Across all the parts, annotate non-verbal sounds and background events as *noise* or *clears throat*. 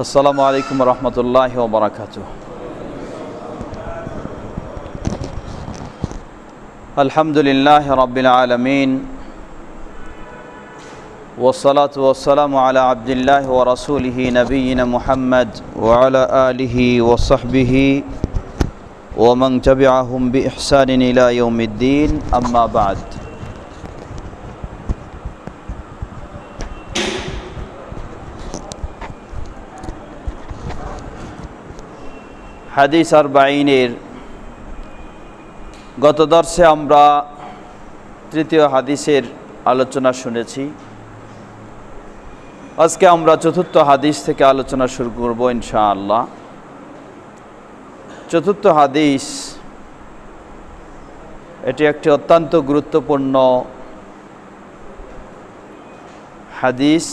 السلام عليكم ورحمة الله وبركاته الحمد لله رب العالمين والصلاة والسلام على عبد الله ورسوله نبينا محمد وعلى آله وصحبه ومن تبعهم بإحسان إلى يوم الدين أما بعد হাদিস আর বাইনের গত দর্শে আমরা তৃতীয় হাদিসের আলোচনা শুনেছি আজকে আমরা চতুর্থ হাদিস থেকে আলোচনা শুরু করব ইনশাআল্লাহ চতুর্থ হাদিস এটি একটি অত্যন্ত গুরুত্বপূর্ণ হাদিস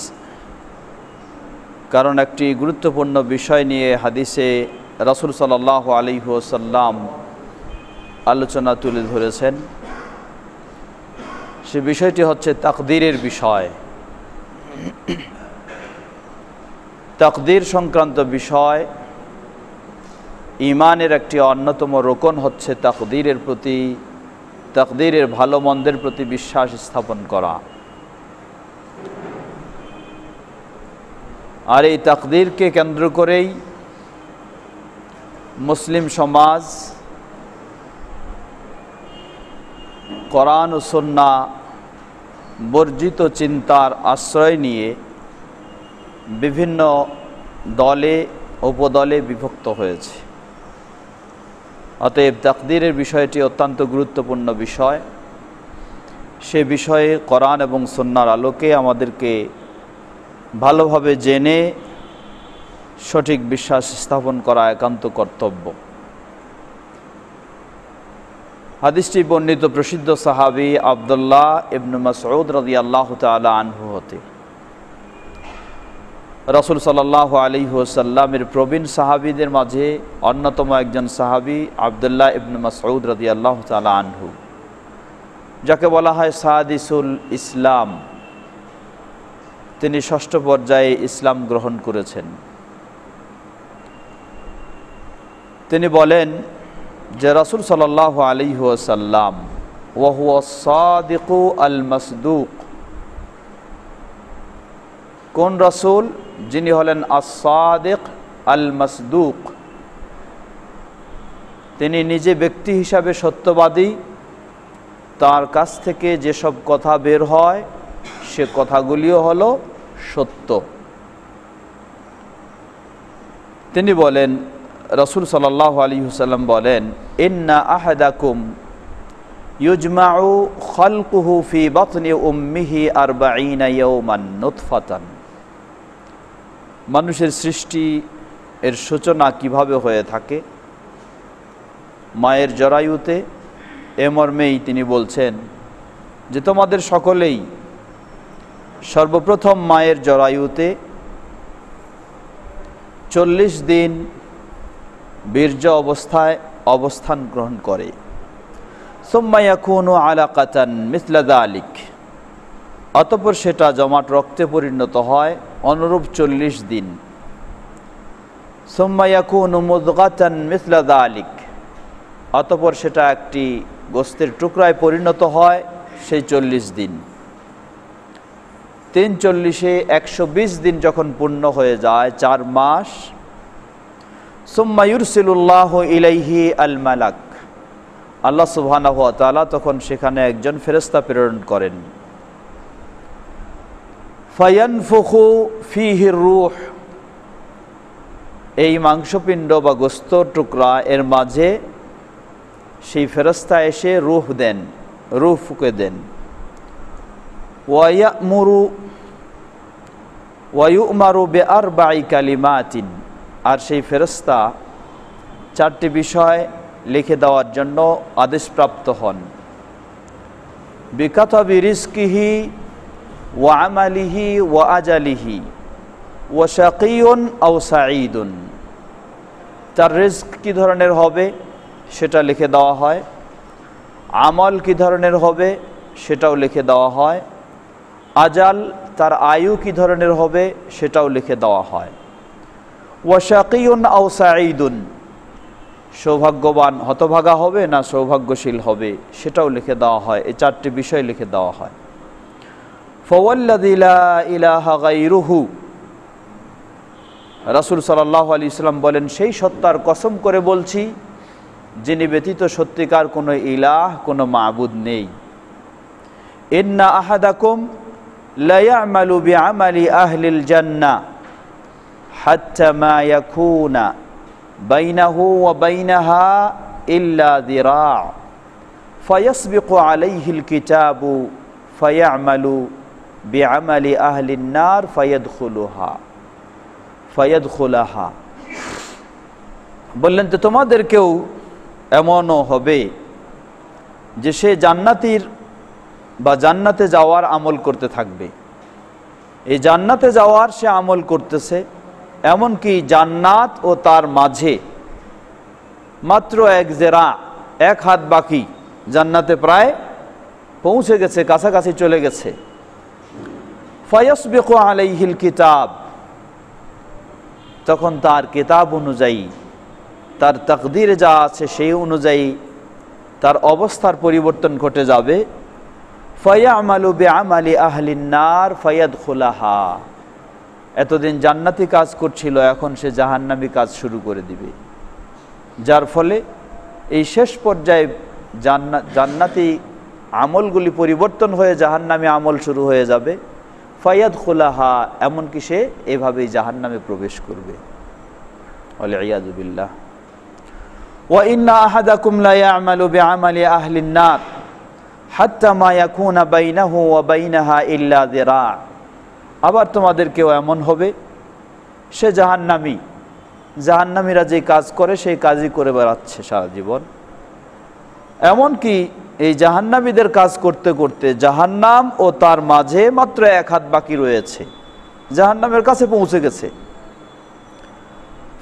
কারণ একটি গুরুত্বপূর্ণ বিষয় নিয়ে হাদিসে রাসুল সাল্লাহ আলিহাসাল্লাম আলোচনা তুলে ধরেছেন সে বিষয়টি হচ্ছে তাকদিরের বিষয় তাকদির সংক্রান্ত বিষয় ইমানের একটি অন্যতম রোকন হচ্ছে তাকদিরের প্রতি তাকদিরের ভালো মন্দের প্রতি বিশ্বাস স্থাপন করা আর এই তাকদিরকে কেন্দ্র করেই মুসলিম সমাজ কোরআন ও সন্না বর্জিত চিন্তার আশ্রয় নিয়ে বিভিন্ন দলে উপদলে বিভক্ত হয়েছে অতএব তাকদিরের বিষয়টি অত্যন্ত গুরুত্বপূর্ণ বিষয় সে বিষয়ে কোরআন এবং সন্ন্যার আলোকে আমাদেরকে ভালোভাবে জেনে সঠিক বিশ্বাস স্থাপন করা একান্ত কর্তব্য হাদিসটি বর্ণিত প্রসিদ্ধ সাহাবি আবদুল্লাহ ইবনু মাসউদ রাজি আল্লাহ আনহু হতে রাসুল সাল্লাহ আলী হুসাল্লামের প্রবীণ সাহাবিদের মাঝে অন্যতম একজন সাহাবি আবদুল্লাহ ইবনু মাসউদ রাজি আল্লাহ তালা আনহু যাকে বলা হয় সাহাদিসুল ইসলাম তিনি ষষ্ঠ পর্যায়ে ইসলাম গ্রহণ করেছেন তিনি বলেন যে রাসুল সাল্লাহ আলী ওসাল্লাম ওয়াহুয়াসাদিকু আল মসদুক কোন রাসুল যিনি হলেন আসাদিক আল মসদুক তিনি নিজে ব্যক্তি হিসাবে সত্যবাদী তার কাছ থেকে যেসব কথা বের হয় সে কথাগুলিও হল সত্য তিনি বলেন রসুল সাল্লাহ আলী হুসাল্লাম বলেন ইন্না আহাদাকুম ইউজমাউ খলকুহু ফি বতনে উম্মিহি আর বাঈনায়মান মানুষের সৃষ্টি এর সূচনা কিভাবে হয়ে থাকে মায়ের জরায়ুতে এ মর্মেই তিনি বলছেন যে তোমাদের সকলেই সর্বপ্রথম মায়ের জরায়ুতে চল্লিশ দিন বীর্য অবস্থায় অবস্থান গ্রহণ করে সোম্মাইয়াকুনু আলাকাতান মিসলাদা আলিক অতপর সেটা জমাট রক্তে পরিণত হয় অনুরূপ চল্লিশ দিন সোম্মাইয়াকুনু মুদগাতান মিসলাদা আলিক অতপর সেটা একটি গোস্তের টুকরায় পরিণত হয় সেই চল্লিশ দিন তিন চল্লিশে একশো দিন যখন পূর্ণ হয়ে যায় চার মাস সুম্মায়ুরসিল্লাহ ইলাইহি আল মালাক আল্লাহ সুবহানাহ তালা তখন সেখানে একজন ফেরস্তা প্রেরণ করেন ফায়ানফুখু ফিহির রুহ এই মাংসপিণ্ড বা গোস্ত টুকরা এর মাঝে সেই ফেরস্তা এসে রুহ দেন রুহ ফুকে দেন ওয়াইয়া মুরু ওয়ায়ু মারু বে আর বাই কালিমাতিন আর সেই ফেরস্তা চারটি বিষয় লিখে দেওয়ার জন্য আদেশপ্রাপ্ত হন বিকাতবি রিস্কিহি ওয়া আমালিহি ও আজালিহি ও শাকিউন ও সাঈদুন তার রিস্ক কী ধরনের হবে সেটা লিখে দেওয়া হয় আমল কি ধরনের হবে সেটাও লিখে দেওয়া হয় আজাল তার আয়ু কি ধরনের হবে সেটাও লিখে দেওয়া হয় ওয়াশাকিউন আও সাঈদুন সৌভাগ্যবান হতভাগা হবে না সৌভাগ্যশীল হবে সেটাও লিখে দেওয়া হয় এই চারটি বিষয় লিখে দেওয়া হয় ফওয়াল্লাদিলা ইলাহা গাইরুহু রাসুল সাল্লাহ আলি ইসলাম বলেন সেই সত্তার কসম করে বলছি যিনি ব্যতীত সত্যিকার কোনো ইলাহ কোনো মাবুদ নেই ইন্না আহাদাকুম লয়ামালু বি আমালি আহলিল জান্না حتى ما يكون بينه وبينها إلا ذراع فيسبق عليه الكتاب فيعمل بعمل أهل النار فيدخلها فيدخلها বললেন তো তোমাদেরকেও এমনও হবে যে সে জান্নাতির বা জান্নাতে যাওয়ার আমল করতে থাকবে এই জান্নাতে যাওয়ার সে আমল করতেছে এমনকি জান্নাত ও তার মাঝে মাত্র এক জেরা এক হাত বাকি জান্নাতে প্রায় পৌঁছে গেছে কাছাকাছি চলে গেছে ফয়সবেক আলাইহিল কিতাব তখন তার কিতাব অনুযায়ী তার তকদির যা আছে সেই অনুযায়ী তার অবস্থার পরিবর্তন ঘটে যাবে ফয়া আমালু বে আমালি আহলিন্নার ফয়াদ খোলাহা এতদিন জান্নাতি কাজ করছিল এখন সে জাহান্নামি কাজ শুরু করে দিবে যার ফলে এই শেষ পর্যায়ে জান্না জান্নাতি আমলগুলি পরিবর্তন হয়ে জাহান্নামি আমল শুরু হয়ে যাবে ফাইয়াদ খোলাহা এমনকি সে এভাবেই জাহান্নামে প্রবেশ করবে আলিয়াদুবিল্লাহ وإن أحدكم لا يعمل بعمل أهل النار حتى ما يكون بينه আবার তোমাদেরকেও এমন হবে সে জাহান্নামি জাহান্নামিরা যে কাজ করে সেই কাজই করে বেড়াচ্ছে সারা জীবন এমনকি এই জাহান্নামীদের কাজ করতে করতে জাহান্নাম ও তার মাঝে মাত্র এক হাত বাকি রয়েছে জাহান্নামের কাছে পৌঁছে গেছে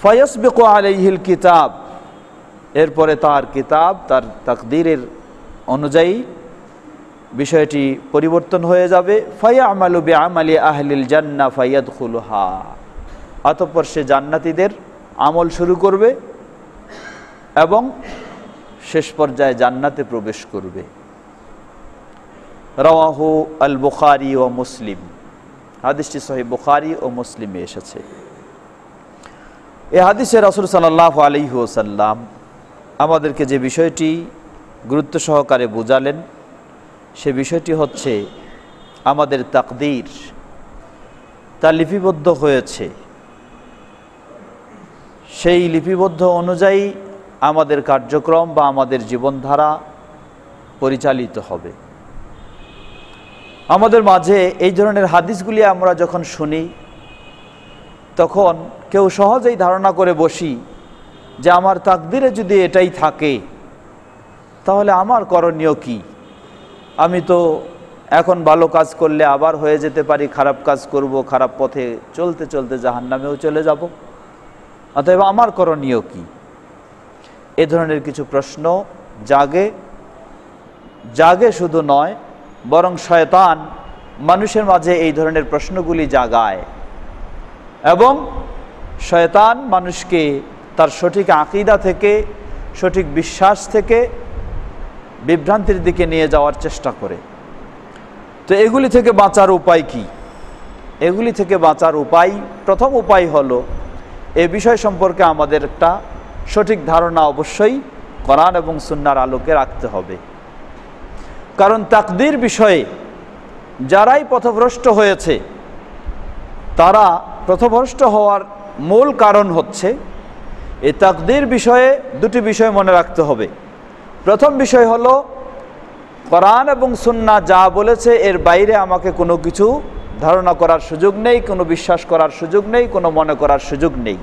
ফয়স বেকো আলহিল কিতাব এরপরে তার কিতাব তার তাকদিরের অনুযায়ী বিষয়টি পরিবর্তন হয়ে যাবে ফাইয়া আমালু বে আমালি আহলিল জান্না ফাইয়াদ খুলহা অতঃপর সে জান্নাতিদের আমল শুরু করবে এবং শেষ পর্যায়ে জান্নাতে প্রবেশ করবে রওয়াহু আল বুখারি ও মুসলিম হাদিসটি সহি বুখারি ও মুসলিমে এসেছে এ হাদিসে রসুল সাল্লাহ আলিহসাল্লাম আমাদেরকে যে বিষয়টি গুরুত্ব সহকারে বোঝালেন সে বিষয়টি হচ্ছে আমাদের তাকদির তা লিপিবদ্ধ হয়েছে সেই লিপিবদ্ধ অনুযায়ী আমাদের কার্যক্রম বা আমাদের জীবনধারা পরিচালিত হবে আমাদের মাঝে এই ধরনের হাদিসগুলি আমরা যখন শুনি তখন কেউ সহজেই ধারণা করে বসি যে আমার তাকদিরে যদি এটাই থাকে তাহলে আমার করণীয় কী আমি তো এখন ভালো কাজ করলে আবার হয়ে যেতে পারি খারাপ কাজ করব খারাপ পথে চলতে চলতে জাহান নামেও চলে যাব অতএব আমার করণীয় কি এ ধরনের কিছু প্রশ্ন জাগে জাগে শুধু নয় বরং শয়তান মানুষের মাঝে এই ধরনের প্রশ্নগুলি জাগায় এবং শয়তান মানুষকে তার সঠিক আকিদা থেকে সঠিক বিশ্বাস থেকে বিভ্রান্তির দিকে নিয়ে যাওয়ার চেষ্টা করে তো এগুলি থেকে বাঁচার উপায় কি এগুলি থেকে বাঁচার উপায় প্রথম উপায় হল এ বিষয় সম্পর্কে আমাদের একটা সঠিক ধারণা অবশ্যই করান এবং সুন্নার আলোকে রাখতে হবে কারণ তাকদির বিষয়ে যারাই পথভ্রষ্ট হয়েছে তারা পথভ্রষ্ট হওয়ার মূল কারণ হচ্ছে এ তাকদির বিষয়ে দুটি বিষয় মনে রাখতে হবে প্রথম বিষয় হলো কোরআন এবং সুন্না যা বলেছে এর বাইরে আমাকে কোনো কিছু ধারণা করার সুযোগ নেই কোনো বিশ্বাস করার সুযোগ নেই কোনো মনে করার সুযোগ নেই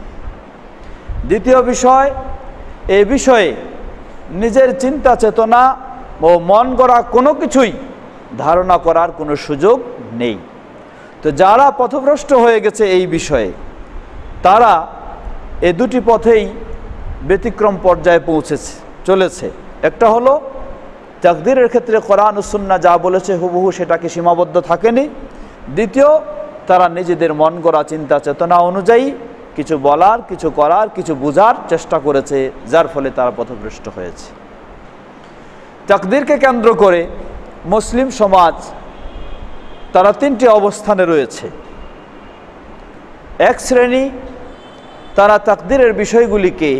দ্বিতীয় বিষয় এ বিষয়ে নিজের চিন্তা চেতনা ও মন করা কোনো কিছুই ধারণা করার কোনো সুযোগ নেই তো যারা পথভ্রষ্ট হয়ে গেছে এই বিষয়ে তারা এ দুটি পথেই ব্যতিক্রম পর্যায়ে পৌঁছেছে চলেছে একটা হলো তাকদিরের ক্ষেত্রে কোরআন উসুন্না যা বলেছে হুবহু সেটাকে সীমাবদ্ধ থাকেনি দ্বিতীয় তারা নিজেদের মন গড়া চিন্তা চেতনা অনুযায়ী কিছু বলার কিছু করার কিছু বুঝার চেষ্টা করেছে যার ফলে তারা পথভ্রষ্ট হয়েছে তাকদিরকে কেন্দ্র করে মুসলিম সমাজ তারা তিনটি অবস্থানে রয়েছে এক শ্রেণী তারা তাকদিরের বিষয়গুলিকে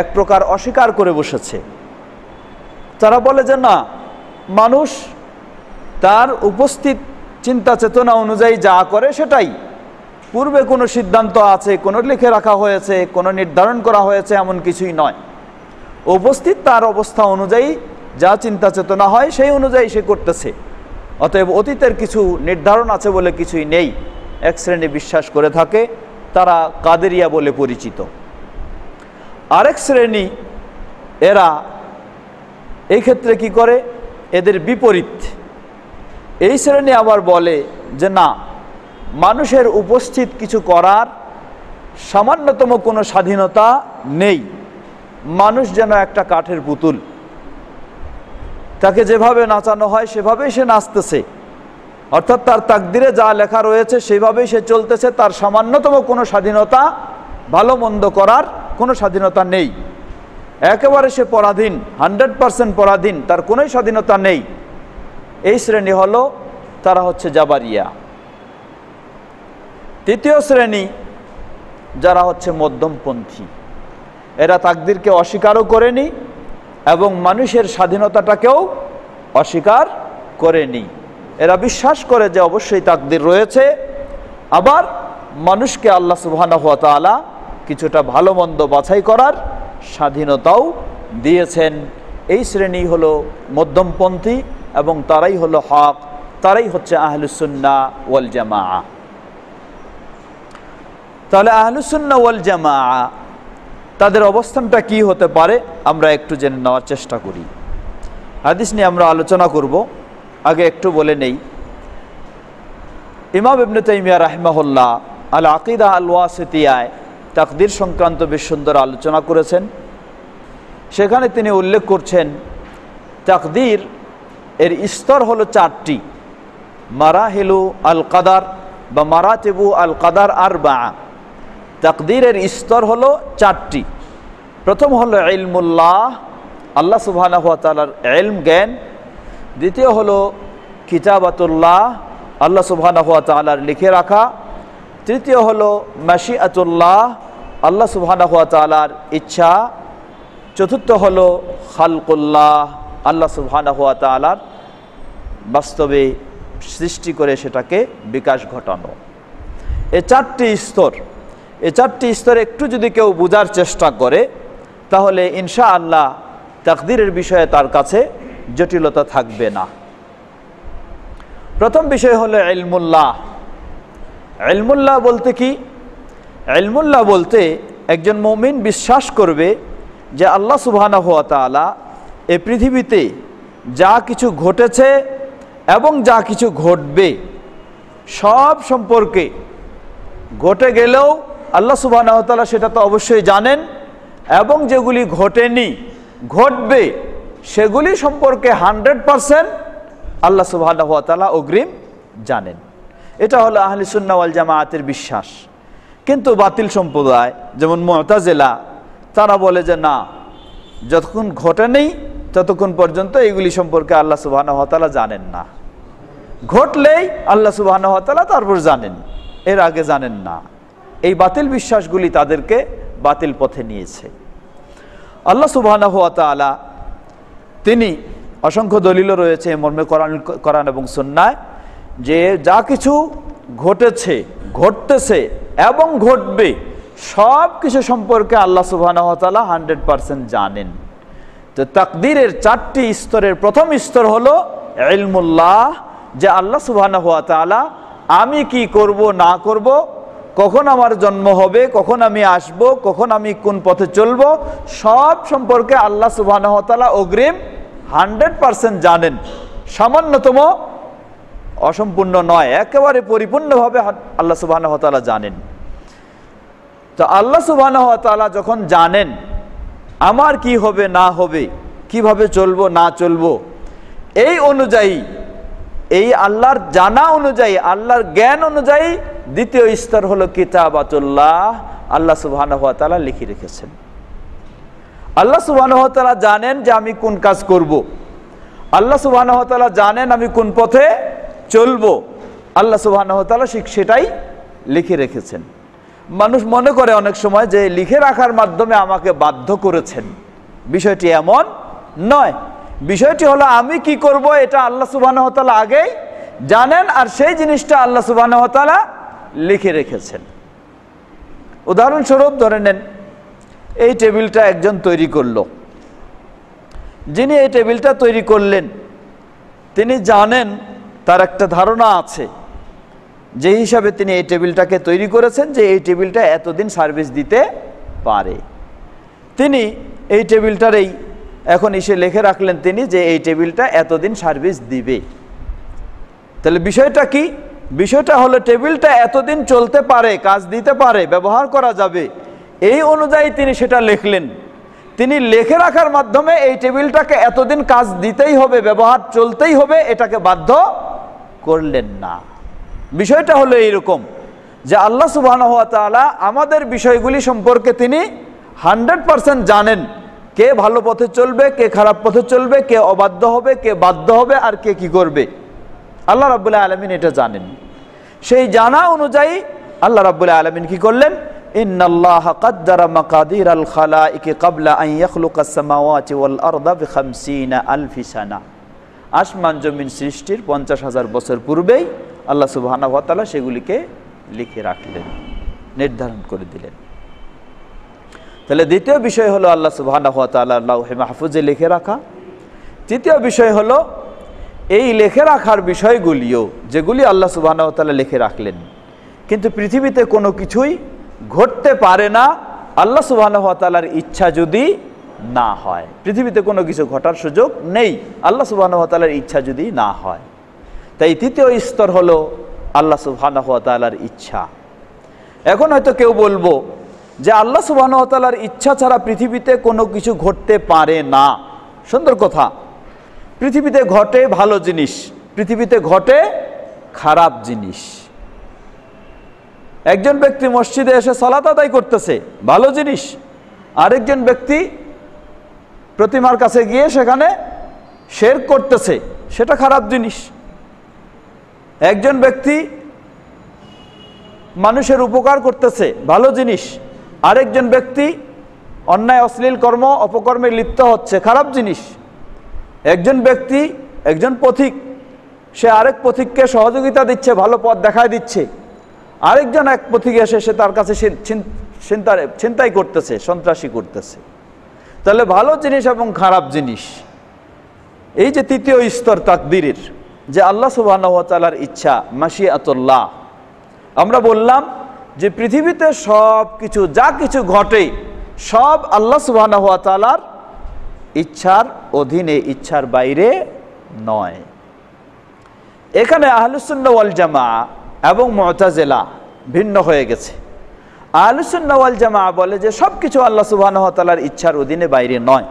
এক প্রকার অস্বীকার করে বসেছে তারা বলে যে না মানুষ তার উপস্থিত চিন্তা চেতনা অনুযায়ী যা করে সেটাই পূর্বে কোনো সিদ্ধান্ত আছে কোনো লিখে রাখা হয়েছে কোনো নির্ধারণ করা হয়েছে এমন কিছুই নয় উপস্থিত তার অবস্থা অনুযায়ী যা চিন্তা চেতনা হয় সেই অনুযায়ী সে করতেছে অতএব অতীতের কিছু নির্ধারণ আছে বলে কিছুই নেই এক শ্রেণী বিশ্বাস করে থাকে তারা কাদেরিয়া বলে পরিচিত আরেক শ্রেণী এরা এই ক্ষেত্রে কি করে এদের বিপরীত এই শ্রেণী আবার বলে যে না মানুষের উপস্থিত কিছু করার সামান্যতম কোনো স্বাধীনতা নেই মানুষ যেন একটা কাঠের পুতুল তাকে যেভাবে নাচানো হয় সেভাবেই সে নাচতেছে অর্থাৎ তার তাকদিরে যা লেখা রয়েছে সেভাবেই সে চলতেছে তার সামান্যতম কোনো স্বাধীনতা ভালো মন্দ করার কোনো স্বাধীনতা নেই একেবারে সে পরাধীন হান্ড্রেড পারসেন্ট পরাধীন তার কোনোই স্বাধীনতা নেই এই শ্রেণী হল তারা হচ্ছে জাবারিয়া তৃতীয় শ্রেণী যারা হচ্ছে মধ্যমপন্থী এরা তাকদিরকে অস্বীকারও করেনি এবং মানুষের স্বাধীনতাটাকেও অস্বীকার করেনি এরা বিশ্বাস করে যে অবশ্যই তাকদির রয়েছে আবার মানুষকে আল্লাহ সুবাহ কিছুটা ভালো মন্দ বাছাই করার স্বাধীনতাও দিয়েছেন এই শ্রেণী হলো মধ্যমপন্থী এবং তারাই হলো হক তারাই হচ্ছে আহলুসুন্না ওয়াল জামা তাহলে আহলুসুন্না ওয়াল জামা তাদের অবস্থানটা কি হতে পারে আমরা একটু জেনে নেওয়ার চেষ্টা করি হাদিস নিয়ে আমরা আলোচনা করব আগে একটু বলে নেই ইমাম ইবনে তাইমিয়া রাহমাহুল্লাহ আল আকিদা আল ওয়াসিয়ায় তাকদির সংক্রান্ত বেশ সুন্দর আলোচনা করেছেন সেখানে তিনি উল্লেখ করছেন তাকদির এর স্তর হলো চারটি মারা হেলু আল কাদার বা মারা তেবু আল কাদার আর বা তাকদিরের স্তর হলো চারটি প্রথম হলো এলমুল্লাহ আল্লাহ সুবাহ তালার এলম জ্ঞান দ্বিতীয় হলো কিতাবাতুল্লাহ আল্লাহ সুবাহ তালার লিখে রাখা তৃতীয় হলো আতুল্লাহ আল্লাহ সুবাহ তালার ইচ্ছা চতুর্থ হলো খালকুল্লাহ আল্লাহ সুবাহ তালার বাস্তবে সৃষ্টি করে সেটাকে বিকাশ ঘটানো এ চারটি স্তর এ চারটি স্তরে একটু যদি কেউ বোঝার চেষ্টা করে তাহলে ইনশা আল্লাহ তাকদিরের বিষয়ে তার কাছে জটিলতা থাকবে না প্রথম বিষয় হলো এলমুল্লাহ এলমুল্লাহ বলতে কি এলমুল্লাহ বলতে একজন মমিন বিশ্বাস করবে যে আল্লাহ সুবাহানা হুয়া তালা এ পৃথিবীতে যা কিছু ঘটেছে এবং যা কিছু ঘটবে সব সম্পর্কে ঘটে গেলেও আল্লাহ সুবাহতালা সেটা তো অবশ্যই জানেন এবং যেগুলি ঘটেনি ঘটবে সেগুলি সম্পর্কে হান্ড্রেড পারসেন্ট আল্লাহ সুবাহ অগ্রিম জানেন এটা হলো আহলি সুন্নাওয়াল জামায়াতের বিশ্বাস কিন্তু বাতিল সম্প্রদায় যেমন মতাজেলা তারা বলে যে না যতক্ষণ ঘটে নেই ততক্ষণ পর্যন্ত এইগুলি সম্পর্কে আল্লাহ সুবাহানহতালা জানেন না ঘটলেই আল্লাহ সুবাহানহতালা তারপর জানেন এর আগে জানেন না এই বাতিল বিশ্বাসগুলি তাদেরকে বাতিল পথে নিয়েছে আল্লাহ সুবাহানহতালা তিনি অসংখ্য দলিলও রয়েছে মর্মে করান করান এবং সন্ন্যায় যে যা কিছু ঘটেছে ঘটতেছে এবং ঘটবে সব কিছু সম্পর্কে আল্লাহ সুবাহতালা হান্ড্রেড পারসেন্ট জানেন তো তাকদিরের চারটি স্তরের প্রথম স্তর হলো এলমুল্লাহ যে আল্লাহ সুবাহ আমি কি করব না করব কখন আমার জন্ম হবে কখন আমি আসব কখন আমি কোন পথে চলব সব সম্পর্কে আল্লাহ সুবাহ অগ্রিম হান্ড্রেড পারসেন্ট জানেন সামান্যতম অসম্পূর্ণ নয় একেবারে পরিপূর্ণভাবে আল্লাহ সুবাহ হতালা জানেন তো আল্লাহ সুবাহ হতালা যখন জানেন আমার কি হবে না হবে কিভাবে চলবো না চলবো এই অনুযায়ী এই আল্লাহর জানা অনুযায়ী আল্লাহর জ্ঞান অনুযায়ী দ্বিতীয় স্তর হলো আতুল্লাহ আল্লাহ সুবাহান তালা লিখে রেখেছেন আল্লাহ সুবাহ জানেন যে আমি কোন কাজ করব। আল্লাহ হতালা জানেন আমি কোন পথে চলবো আল্লাহ সুবাহানহতালা শিখ সেটাই লিখে রেখেছেন মানুষ মনে করে অনেক সময় যে লিখে রাখার মাধ্যমে আমাকে বাধ্য করেছেন বিষয়টি এমন নয় বিষয়টি হলো আমি কি করব এটা আল্লাহ সুবাহানহতালা আগেই জানেন আর সেই জিনিসটা আল্লাহ সুবাহানহতালা লিখে রেখেছেন উদাহরণস্বরূপ ধরে নেন এই টেবিলটা একজন তৈরি করল যিনি এই টেবিলটা তৈরি করলেন তিনি জানেন তার একটা ধারণা আছে যে হিসাবে তিনি এই টেবিলটাকে তৈরি করেছেন যে এই টেবিলটা এতদিন সার্ভিস দিতে পারে তিনি এই এই এখন এসে লেখে রাখলেন তিনি যে এই টেবিলটা এতদিন সার্ভিস দিবে তাহলে বিষয়টা কি বিষয়টা হলো টেবিলটা এতদিন চলতে পারে কাজ দিতে পারে ব্যবহার করা যাবে এই অনুযায়ী তিনি সেটা লিখলেন তিনি লেখে রাখার মাধ্যমে এই টেবিলটাকে এতদিন কাজ দিতেই হবে ব্যবহার চলতেই হবে এটাকে বাধ্য করলেন না বিষয়টা হলো এইরকম যে আল্লাহ সুবাহ আমাদের বিষয়গুলি সম্পর্কে তিনি হান্ড্রেড পারসেন্ট জানেন কে ভালো পথে চলবে কে খারাপ পথে চলবে কে অবাধ্য হবে কে বাধ্য হবে আর কে কি করবে আল্লাহ রাবুল্লাহ আলমিন এটা জানেন সেই জানা অনুযায়ী আল্লাহ রাবুল্লাহ আলমিন কি করলেন আল্লাহ আসমান জমিন সৃষ্টির পঞ্চাশ হাজার বছর পূর্বেই আল্লাহ সুবাহ সেগুলিকে লিখে রাখলেন নির্ধারণ করে দিলেন তাহলে দ্বিতীয় বিষয় হলো আল্লাহ সুবাহ হাতালাহে মাহফুজে লিখে রাখা তৃতীয় বিষয় হলো এই লেখে রাখার বিষয়গুলিও যেগুলি আল্লাহ সুবাহ তালা লিখে রাখলেন কিন্তু পৃথিবীতে কোনো কিছুই ঘটতে পারে না আল্লাহ সুবাহ তালার ইচ্ছা যদি না হয় পৃথিবীতে কোনো কিছু ঘটার সুযোগ নেই আল্লাহ সুবাহতালার ইচ্ছা যদি না হয় তাই তৃতীয় স্তর হলো আল্লাহ হতালার ইচ্ছা এখন হয়তো কেউ বলবো যে আল্লাহ সুবাহতালার ইচ্ছা ছাড়া পৃথিবীতে কোনো কিছু ঘটতে পারে না সুন্দর কথা পৃথিবীতে ঘটে ভালো জিনিস পৃথিবীতে ঘটে খারাপ জিনিস একজন ব্যক্তি মসজিদে এসে সলাত আদায় করতেছে ভালো জিনিস আরেকজন ব্যক্তি প্রতিমার কাছে গিয়ে সেখানে শের করতেছে সেটা খারাপ জিনিস একজন ব্যক্তি মানুষের উপকার করতেছে ভালো জিনিস আরেকজন ব্যক্তি অন্যায় অশ্লীল কর্ম অপকর্মে লিপ্ত হচ্ছে খারাপ জিনিস একজন ব্যক্তি একজন পথিক সে আরেক পথিককে সহযোগিতা দিচ্ছে ভালো পথ দেখায় দিচ্ছে আরেকজন এক পথিক এসে সে তার কাছে ছিনতাই করতেছে সন্ত্রাসী করতেছে তাহলে ভালো জিনিস এবং খারাপ জিনিস এই যে তৃতীয় স্তর তাকদিরের যে আল্লাহ সুবাহর ইচ্ছা মাসিয়াতুল্লাহ আমরা বললাম যে পৃথিবীতে সব কিছু যা কিছু ঘটে সব আল্লাহ সুবাহর ইচ্ছার অধীনে ইচ্ছার বাইরে নয় এখানে আহলুসুল্লা ওয়াল জামা এবং মতাজেলা ভিন্ন হয়ে গেছে আলুসুন্নাওয়াল জামা বলে যে সব কিছু আল্লাহ সুবাহতালার ইচ্ছার অধীনে বাইরে নয়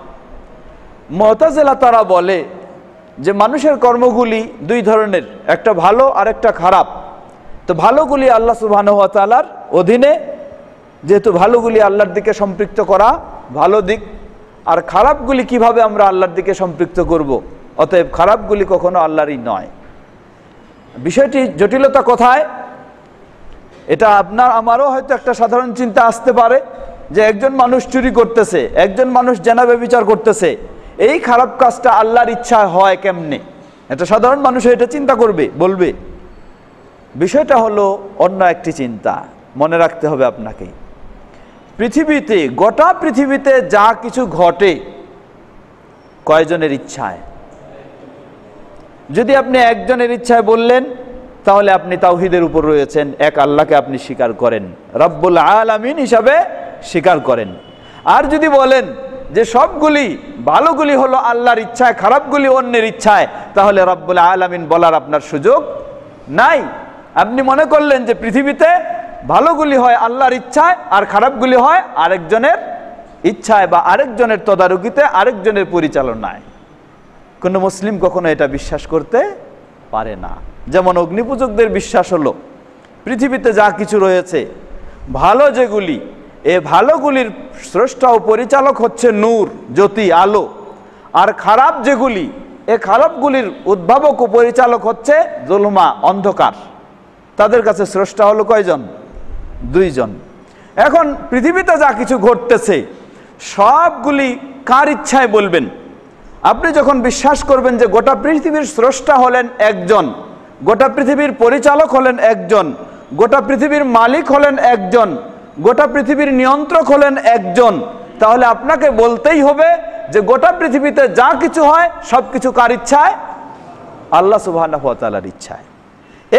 মহতাজেলা তারা বলে যে মানুষের কর্মগুলি দুই ধরনের একটা ভালো আর একটা খারাপ তো ভালোগুলি আল্লাহ তালার অধীনে যেহেতু ভালোগুলি আল্লাহর দিকে সম্পৃক্ত করা ভালো দিক আর খারাপগুলি কিভাবে আমরা আল্লাহর দিকে সম্পৃক্ত করব। অতএব খারাপগুলি কখনো আল্লাহরই নয় বিষয়টি জটিলতা কোথায় এটা আপনার আমারও হয়তো একটা সাধারণ চিন্তা আসতে পারে যে একজন মানুষ চুরি করতেছে একজন মানুষ জেনাবে বিচার করতেছে এই খারাপ কাজটা আল্লাহর ইচ্ছা হয় কেমনে এটা সাধারণ মানুষ এটা চিন্তা করবে বলবে বিষয়টা হলো অন্য একটি চিন্তা মনে রাখতে হবে আপনাকে পৃথিবীতে গোটা পৃথিবীতে যা কিছু ঘটে কয়জনের ইচ্ছায় যদি আপনি একজনের ইচ্ছায় বললেন তাহলে আপনি তাওহিদের উপর রয়েছেন এক আল্লাহকে আপনি স্বীকার করেন রব্বুল আলামিন হিসাবে স্বীকার করেন আর যদি বলেন যে সবগুলি ভালোগুলি হলো আল্লাহর ইচ্ছায় খারাপগুলি অন্যের ইচ্ছায় তাহলে রব্বুল আলামিন বলার আপনার সুযোগ নাই আপনি মনে করলেন যে পৃথিবীতে ভালোগুলি হয় আল্লাহর ইচ্ছায় আর খারাপগুলি হয় আরেকজনের ইচ্ছায় বা আরেকজনের তদারকিতে আরেকজনের পরিচালনায় কোনো মুসলিম কখনো এটা বিশ্বাস করতে পারে না যেমন অগ্নিপূজকদের বিশ্বাস হলো পৃথিবীতে যা কিছু রয়েছে ভালো যেগুলি এ ভালোগুলির স্রষ্টা ও পরিচালক হচ্ছে নূর জ্যোতি আলো আর খারাপ যেগুলি এ খারাপগুলির উদ্ভাবক ও পরিচালক হচ্ছে জুলমা অন্ধকার তাদের কাছে স্রষ্টা হলো কয়জন দুইজন এখন পৃথিবীতে যা কিছু ঘটতেছে সবগুলি কার ইচ্ছায় বলবেন আপনি যখন বিশ্বাস করবেন যে গোটা পৃথিবীর স্রষ্টা হলেন একজন গোটা পৃথিবীর পরিচালক হলেন একজন গোটা পৃথিবীর মালিক হলেন একজন গোটা পৃথিবীর নিয়ন্ত্রক হলেন একজন তাহলে আপনাকে বলতেই হবে যে গোটা পৃথিবীতে যা কিছু হয় সব কিছু কার ইচ্ছায় আল্লাহ সুবাহ ইচ্ছায়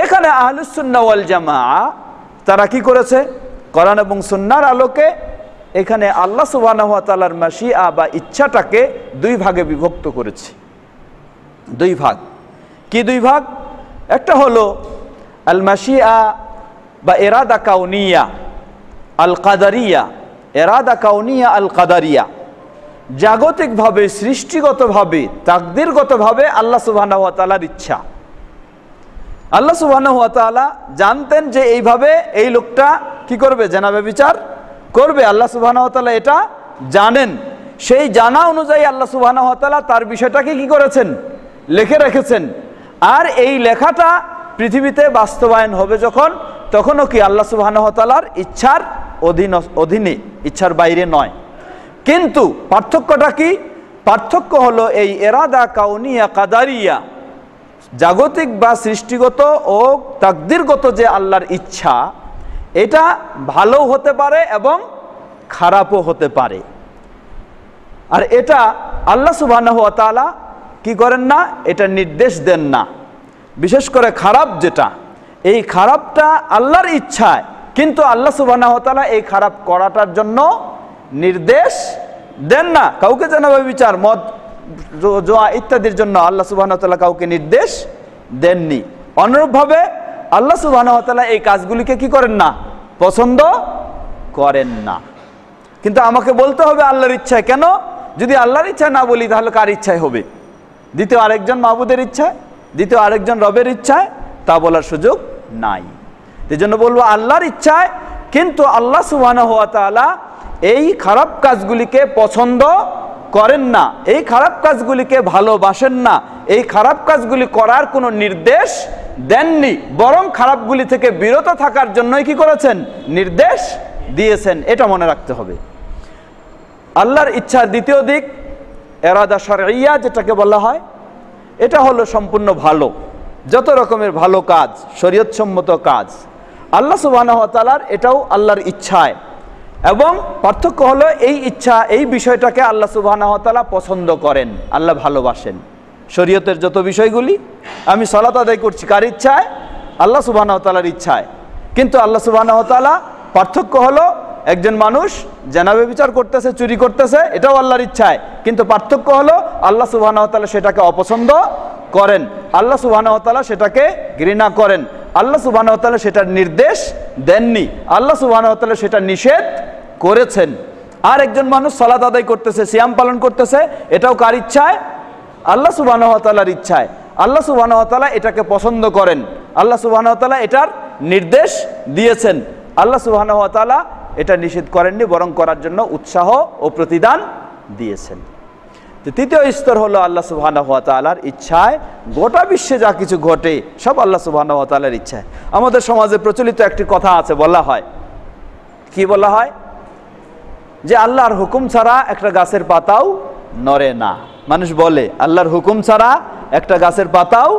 এখানে আহলুসুন্নাওয়াল জামা তারা কি করেছে করান এবং সুন্নার আলোকে এখানে আল্লাহ সুবাহর মাসিয়া বা ইচ্ছাটাকে দুই ভাগে বিভক্ত করেছে দুই ভাগ কি দুই ভাগ একটা হলো আল মাসিয়া বা এরাদা কাউনিয়া আল কাদারিয়া এরাদা কাউনিয়া আল কাদারিয়া জাগতিকভাবে সৃষ্টিগতভাবে তাকদিরগতভাবে আল্লাহ সুবাহর ইচ্ছা আল্লাহ সুবাহ জানতেন যে এইভাবে এই লোকটা কি করবে জানাবে বিচার করবে আল্লাহ সুবাহানহতালা এটা জানেন সেই জানা অনুযায়ী আল্লাহ সুবাহানহতালা তার বিষয়টাকে কি করেছেন লেখে রেখেছেন আর এই লেখাটা পৃথিবীতে বাস্তবায়ন হবে যখন তখনও কি আল্লাহ সুবাহানহতালার ইচ্ছার অধীন অধীনে ইচ্ছার বাইরে নয় কিন্তু পার্থক্যটা কি পার্থক্য হলো এই এরাদা কাউনিয়া কাদারিয়া জাগতিক বা সৃষ্টিগত ও তাকদিরগত যে আল্লাহর ইচ্ছা এটা ভালো হতে পারে এবং খারাপও হতে পারে আর এটা আল্লাহ সুবাহ তালা কি করেন না এটা নির্দেশ দেন না বিশেষ করে খারাপ যেটা এই খারাপটা আল্লাহর ইচ্ছায় কিন্তু আল্লাহ সুবাহ তালা এই খারাপ করাটার জন্য নির্দেশ দেন না কাউকে যেন বিচার মদ জোয়া ইত্যাদির জন্য আল্লাহ সুবাহ তালা কাউকে নির্দেশ দেননি অনুরূপভাবে আল্লাহ সুবাহ এই কাজগুলিকে কি করেন না পছন্দ করেন না কিন্তু আমাকে বলতে হবে আল্লাহর ইচ্ছায় কেন যদি আল্লাহর ইচ্ছায় না বলি তাহলে কার ইচ্ছায় হবে দ্বিতীয় আরেকজন মাহবুদের ইচ্ছায় দ্বিতীয় আরেকজন রবের ইচ্ছায় তা বলার সুযোগ নাই এই জন্য বলবো আল্লাহর ইচ্ছায় কিন্তু আল্লাহ সুবাহ এই খারাপ কাজগুলিকে পছন্দ করেন না এই খারাপ কাজগুলিকে ভালোবাসেন না এই খারাপ কাজগুলি করার কোনো নির্দেশ দেননি বরং খারাপগুলি থেকে বিরত থাকার জন্যই কি করেছেন নির্দেশ দিয়েছেন এটা মনে রাখতে হবে আল্লাহর ইচ্ছার দ্বিতীয় দিক এরাদা সরাইয়া যেটাকে বলা হয় এটা হলো সম্পূর্ণ ভালো যত রকমের ভালো কাজ শরীয়তসম্মত কাজ আল্লাহ সুবাহ তালার এটাও আল্লাহর ইচ্ছায় এবং পার্থক্য হলো এই ইচ্ছা এই বিষয়টাকে আল্লাহ সুবাহতালা পছন্দ করেন আল্লাহ ভালোবাসেন শরীয়তের যত বিষয়গুলি আমি সলাত আদায় করছি কার ইচ্ছায় আল্লাহ সুবাহতালার ইচ্ছায় কিন্তু আল্লাহ সুবাহতালা পার্থক্য হলো একজন মানুষ জেনাবে বিচার করতেছে চুরি করতেছে এটাও আল্লাহর ইচ্ছায় কিন্তু পার্থক্য হলো আল্লাহ সুবাহতালা সেটাকে অপছন্দ করেন আল্লাহ সুবাহতালা সেটাকে ঘৃণা করেন আল্লাহ সুবাহতালা সেটার নির্দেশ দেননি আল্লাহ সুবাহতালা সেটা নিষেধ করেছেন আর একজন মানুষ সালাদ আদায় করতেছে সিয়াম পালন করতেছে এটাও কার ইচ্ছায় আল্লাহ সুবাহতালার ইচ্ছায় আল্লাহ সুবাহতালা এটাকে পছন্দ করেন আল্লাহ সুবাহতালা এটার নির্দেশ দিয়েছেন আল্লাহ সুবাহতালা এটা নিষেধ করেননি বরং করার জন্য উৎসাহ ও প্রতিদান দিয়েছেন তৃতীয় স্তর হলো আল্লাহ সুবাহ হাত ইচ্ছায় গোটা বিশ্বে যা কিছু ঘটে সব আল্লাহ সুবাহ হাত ইচ্ছায় আমাদের সমাজে প্রচলিত একটি কথা আছে বলা হয় কি বলা হয় যে আল্লাহর হুকুম ছাড়া একটা গাছের পাতাও নড়ে না মানুষ বলে আল্লাহর হুকুম ছাড়া একটা গাছের পাতাও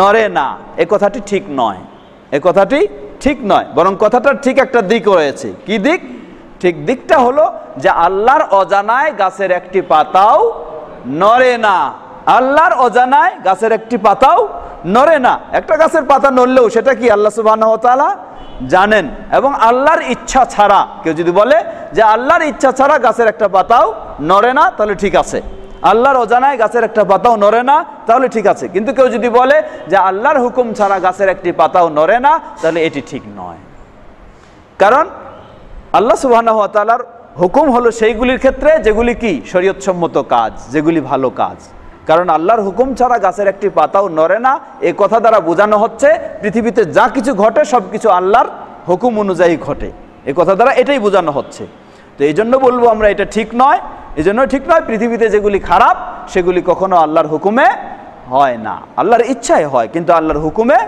নড়ে না এ কথাটি ঠিক নয় এ কথাটি ঠিক নয় বরং কথাটার ঠিক একটা দিক রয়েছে কি দিক ঠিক দিকটা হলো যে আল্লাহর অজানায় গাছের একটি পাতাও নড়ে না আল্লাহর অজানায় গাছের একটি পাতাও নড়ে না একটা গাছের পাতা নড়লেও সেটা কি আল্লাহ সুবাহ জানেন এবং আল্লাহর ইচ্ছা ছাড়া কেউ যদি বলে যে আল্লাহর ইচ্ছা ছাড়া গাছের একটা পাতাও নড়ে না তাহলে ঠিক আছে আল্লাহর অজানায় গাছের একটা পাতাও নড়ে না তাহলে ঠিক আছে কিন্তু কেউ যদি বলে যে আল্লাহর হুকুম ছাড়া গাছের একটি পাতাও নড়ে না তাহলে এটি ঠিক নয় কারণ আল্লাহ সুবাহ হুকুম হলো সেইগুলির ক্ষেত্রে যেগুলি কি শরীয়তসম্মত কাজ যেগুলি ভালো কাজ কারণ আল্লাহর হুকুম ছাড়া গাছের একটি পাতাও নড়ে না এ কথা দ্বারা বোঝানো হচ্ছে পৃথিবীতে যা কিছু ঘটে সব কিছু আল্লাহর হুকুম অনুযায়ী ঘটে এ কথা দ্বারা এটাই বোঝানো হচ্ছে তো এই জন্য বলবো আমরা এটা ঠিক নয় এই জন্য ঠিক নয় পৃথিবীতে যেগুলি খারাপ সেগুলি কখনো আল্লাহর হুকুমে হয় না আল্লাহর ইচ্ছায় হয় কিন্তু আল্লাহর হুকুমে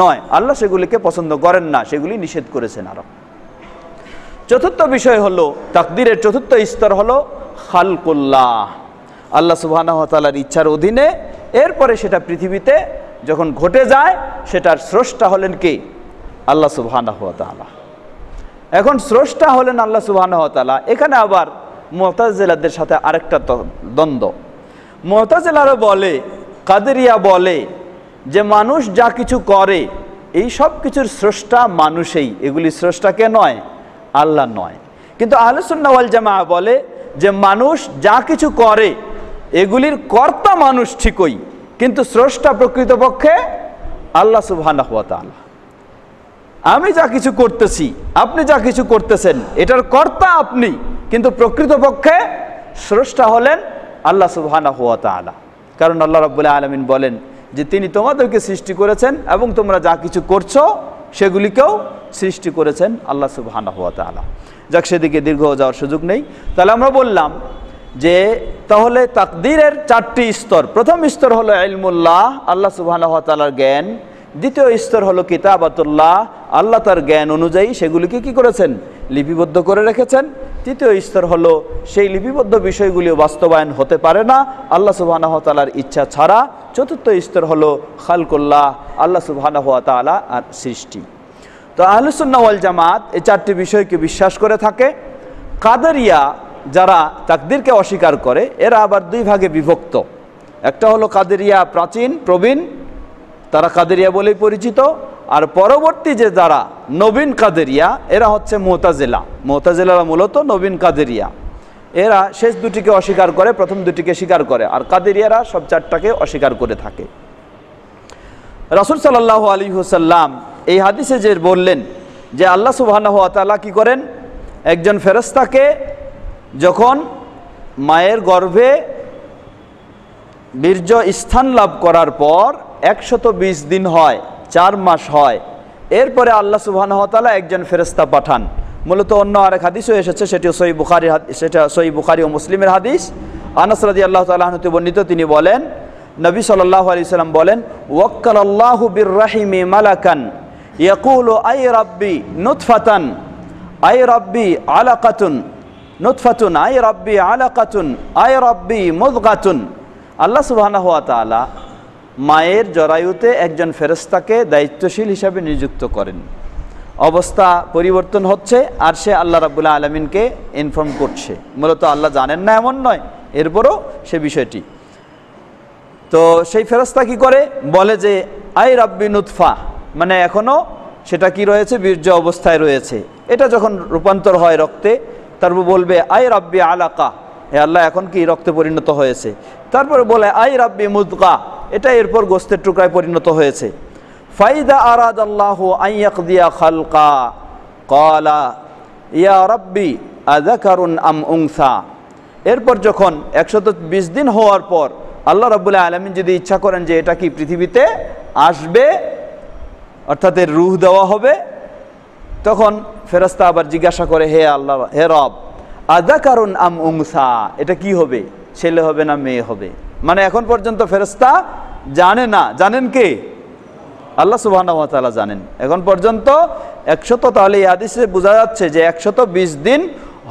নয় আল্লাহ সেগুলিকে পছন্দ করেন না সেগুলি নিষেধ করেছেন আরও চতুর্থ বিষয় হলো তাকদিরের চতুর্থ স্তর হলো খালকুল্লাহ আল্লাহ তালার ইচ্ছার অধীনে এরপরে সেটা পৃথিবীতে যখন ঘটে যায় সেটার স্রষ্টা হলেন কে আল্লাহ সুবাহ এখন স্রষ্টা হলেন আল্লাহ সুবাহ এখানে আবার মোহতাজেলাদের সাথে আরেকটা দ্বন্দ্ব মোহতাজেলারও বলে কাদেরিয়া বলে যে মানুষ যা কিছু করে এই সব কিছুর স্রষ্টা মানুষেই এগুলি স্রষ্টাকে নয় আল্লাহ নয় কিন্তু আহলুসুল্নাওয়াল জামা বলে যে মানুষ যা কিছু করে এগুলির কর্তা মানুষ ঠিকই কিন্তু স্রষ্টা প্রকৃতপক্ষে আল্লাহ সুবাহ আমি যা কিছু করতেছি আপনি যা কিছু করতেছেন এটার কর্তা আপনি কিন্তু প্রকৃতপক্ষে স্রষ্টা হলেন আল্লাহ সুবহানাহ তাআলা কারণ আল্লাহ রবুল্লাহ আলমিন বলেন যে তিনি তোমাদেরকে সৃষ্টি করেছেন এবং তোমরা যা কিছু করছো সেগুলিকেও সৃষ্টি করেছেন আল্লাহ সুবাহানা হাত আলা যাক সেদিকে দীর্ঘ যাওয়ার সুযোগ নেই তাহলে আমরা বললাম যে তাহলে তাকদিরের চারটি স্তর প্রথম স্তর হলো আলমুল্লাহ আল্লাহ সুবাহানা হাত জ্ঞান দ্বিতীয় স্তর হলো আতুল্লাহ আল্লাহ তার জ্ঞান অনুযায়ী সেগুলিকে কি করেছেন লিপিবদ্ধ করে রেখেছেন তৃতীয় স্তর হলো সেই লিপিবদ্ধ বিষয়গুলিও বাস্তবায়ন হতে পারে না আল্লাহ সুবাহ তালার ইচ্ছা ছাড়া চতুর্থ স্তর হলো খালকুল্লাহ আল্লাহ সুবাহ তালা আর সৃষ্টি তো আহলুসুল্নাওয়াল জামাত এই চারটি বিষয়কে বিশ্বাস করে থাকে কাদারিয়া যারা তাকদিরকে অস্বীকার করে এরা আবার দুই ভাগে বিভক্ত একটা হলো কাদেরিয়া প্রাচীন প্রবীণ তারা কাদেরিয়া বলেই পরিচিত আর পরবর্তী যে যারা নবীন কাদেরিয়া এরা হচ্ছে মোহতাজেলা মোহতাজেলারা মূলত নবীন কাদেরিয়া এরা শেষ দুটিকে অস্বীকার করে প্রথম দুটিকে স্বীকার করে আর কাদেরিয়ারা সব চারটাকে অস্বীকার করে থাকে রাসুল সাল্লাহ আলী হুসাল্লাম এই হাদিসে যে বললেন যে আল্লাহ সুবাহ তালা কি করেন একজন ফেরস্তাকে যখন মায়ের গর্ভে বীর্য স্থান লাভ করার পর একশত বিশ দিন হয় চার মাস হয় এরপরে আল্লাহ সুবাহানহতালা একজন ফেরস্তা পাঠান মূলত অন্য আরেক হাদিসও এসেছে সেটিও সই বুখারি সেটা সই বুখারি ও মুসলিমের হাদিস আনাস রাজি আল্লাহ তালাহতে বর্ণিত তিনি বলেন নবী সাল্লাহ আলি সাল্লাম বলেন ওয়াক্কাল আল্লাহ বির রাহিমি মালাকান ইয়াকুল আই রাব্বি নুৎফাতান আই রাব্বি আলাকাতুন নুৎফাতুন আই রাব্বি আলাকাতুন আই রাব্বি মুদগাতুন আল্লাহ সুবাহ মায়ের জরায়ুতে একজন ফেরস্তাকে দায়িত্বশীল হিসাবে নিযুক্ত করেন অবস্থা পরিবর্তন হচ্ছে আর সে আল্লাহ রাবুল্লাহ আলমিনকে ইনফর্ম করছে মূলত আল্লাহ জানেন না এমন নয় এরপরও সে বিষয়টি তো সেই ফেরস্তা কি করে বলে যে আই রাব্বি নুৎফা মানে এখনও সেটা কি রয়েছে বীর্য অবস্থায় রয়েছে এটা যখন রূপান্তর হয় রক্তে তারপর বলবে আই রাব্বি আলাকা হে আল্লাহ এখন কি রক্তে পরিণত হয়েছে তারপরে বলে আই রাব্বি মুদকা এটা এরপর গোস্তের টুকরায় পরিণত হয়েছে ফাইদা আরাদ আল্লাহ আইয়াকদিয়া খালকা কলা ইয়া রাব্বি কারুন আম উংসা এরপর যখন একশত বিশ দিন হওয়ার পর আল্লাহ রাবুল্লাহ আলমিন যদি ইচ্ছা করেন যে এটা কি পৃথিবীতে আসবে অর্থাৎ এর রুহ দেওয়া হবে তখন ফেরস্তা আবার জিজ্ঞাসা করে হে আল্লাহ হে রব আদা কারণ আম উংসা এটা কি হবে ছেলে হবে না মেয়ে হবে মানে এখন পর্যন্ত ফেরস্তা জানে না জানেন কে আল্লাহ সুবাহ জানেন এখন পর্যন্ত একশত তাহলে এই আদিসে বোঝা যাচ্ছে যে একশত বিশ দিন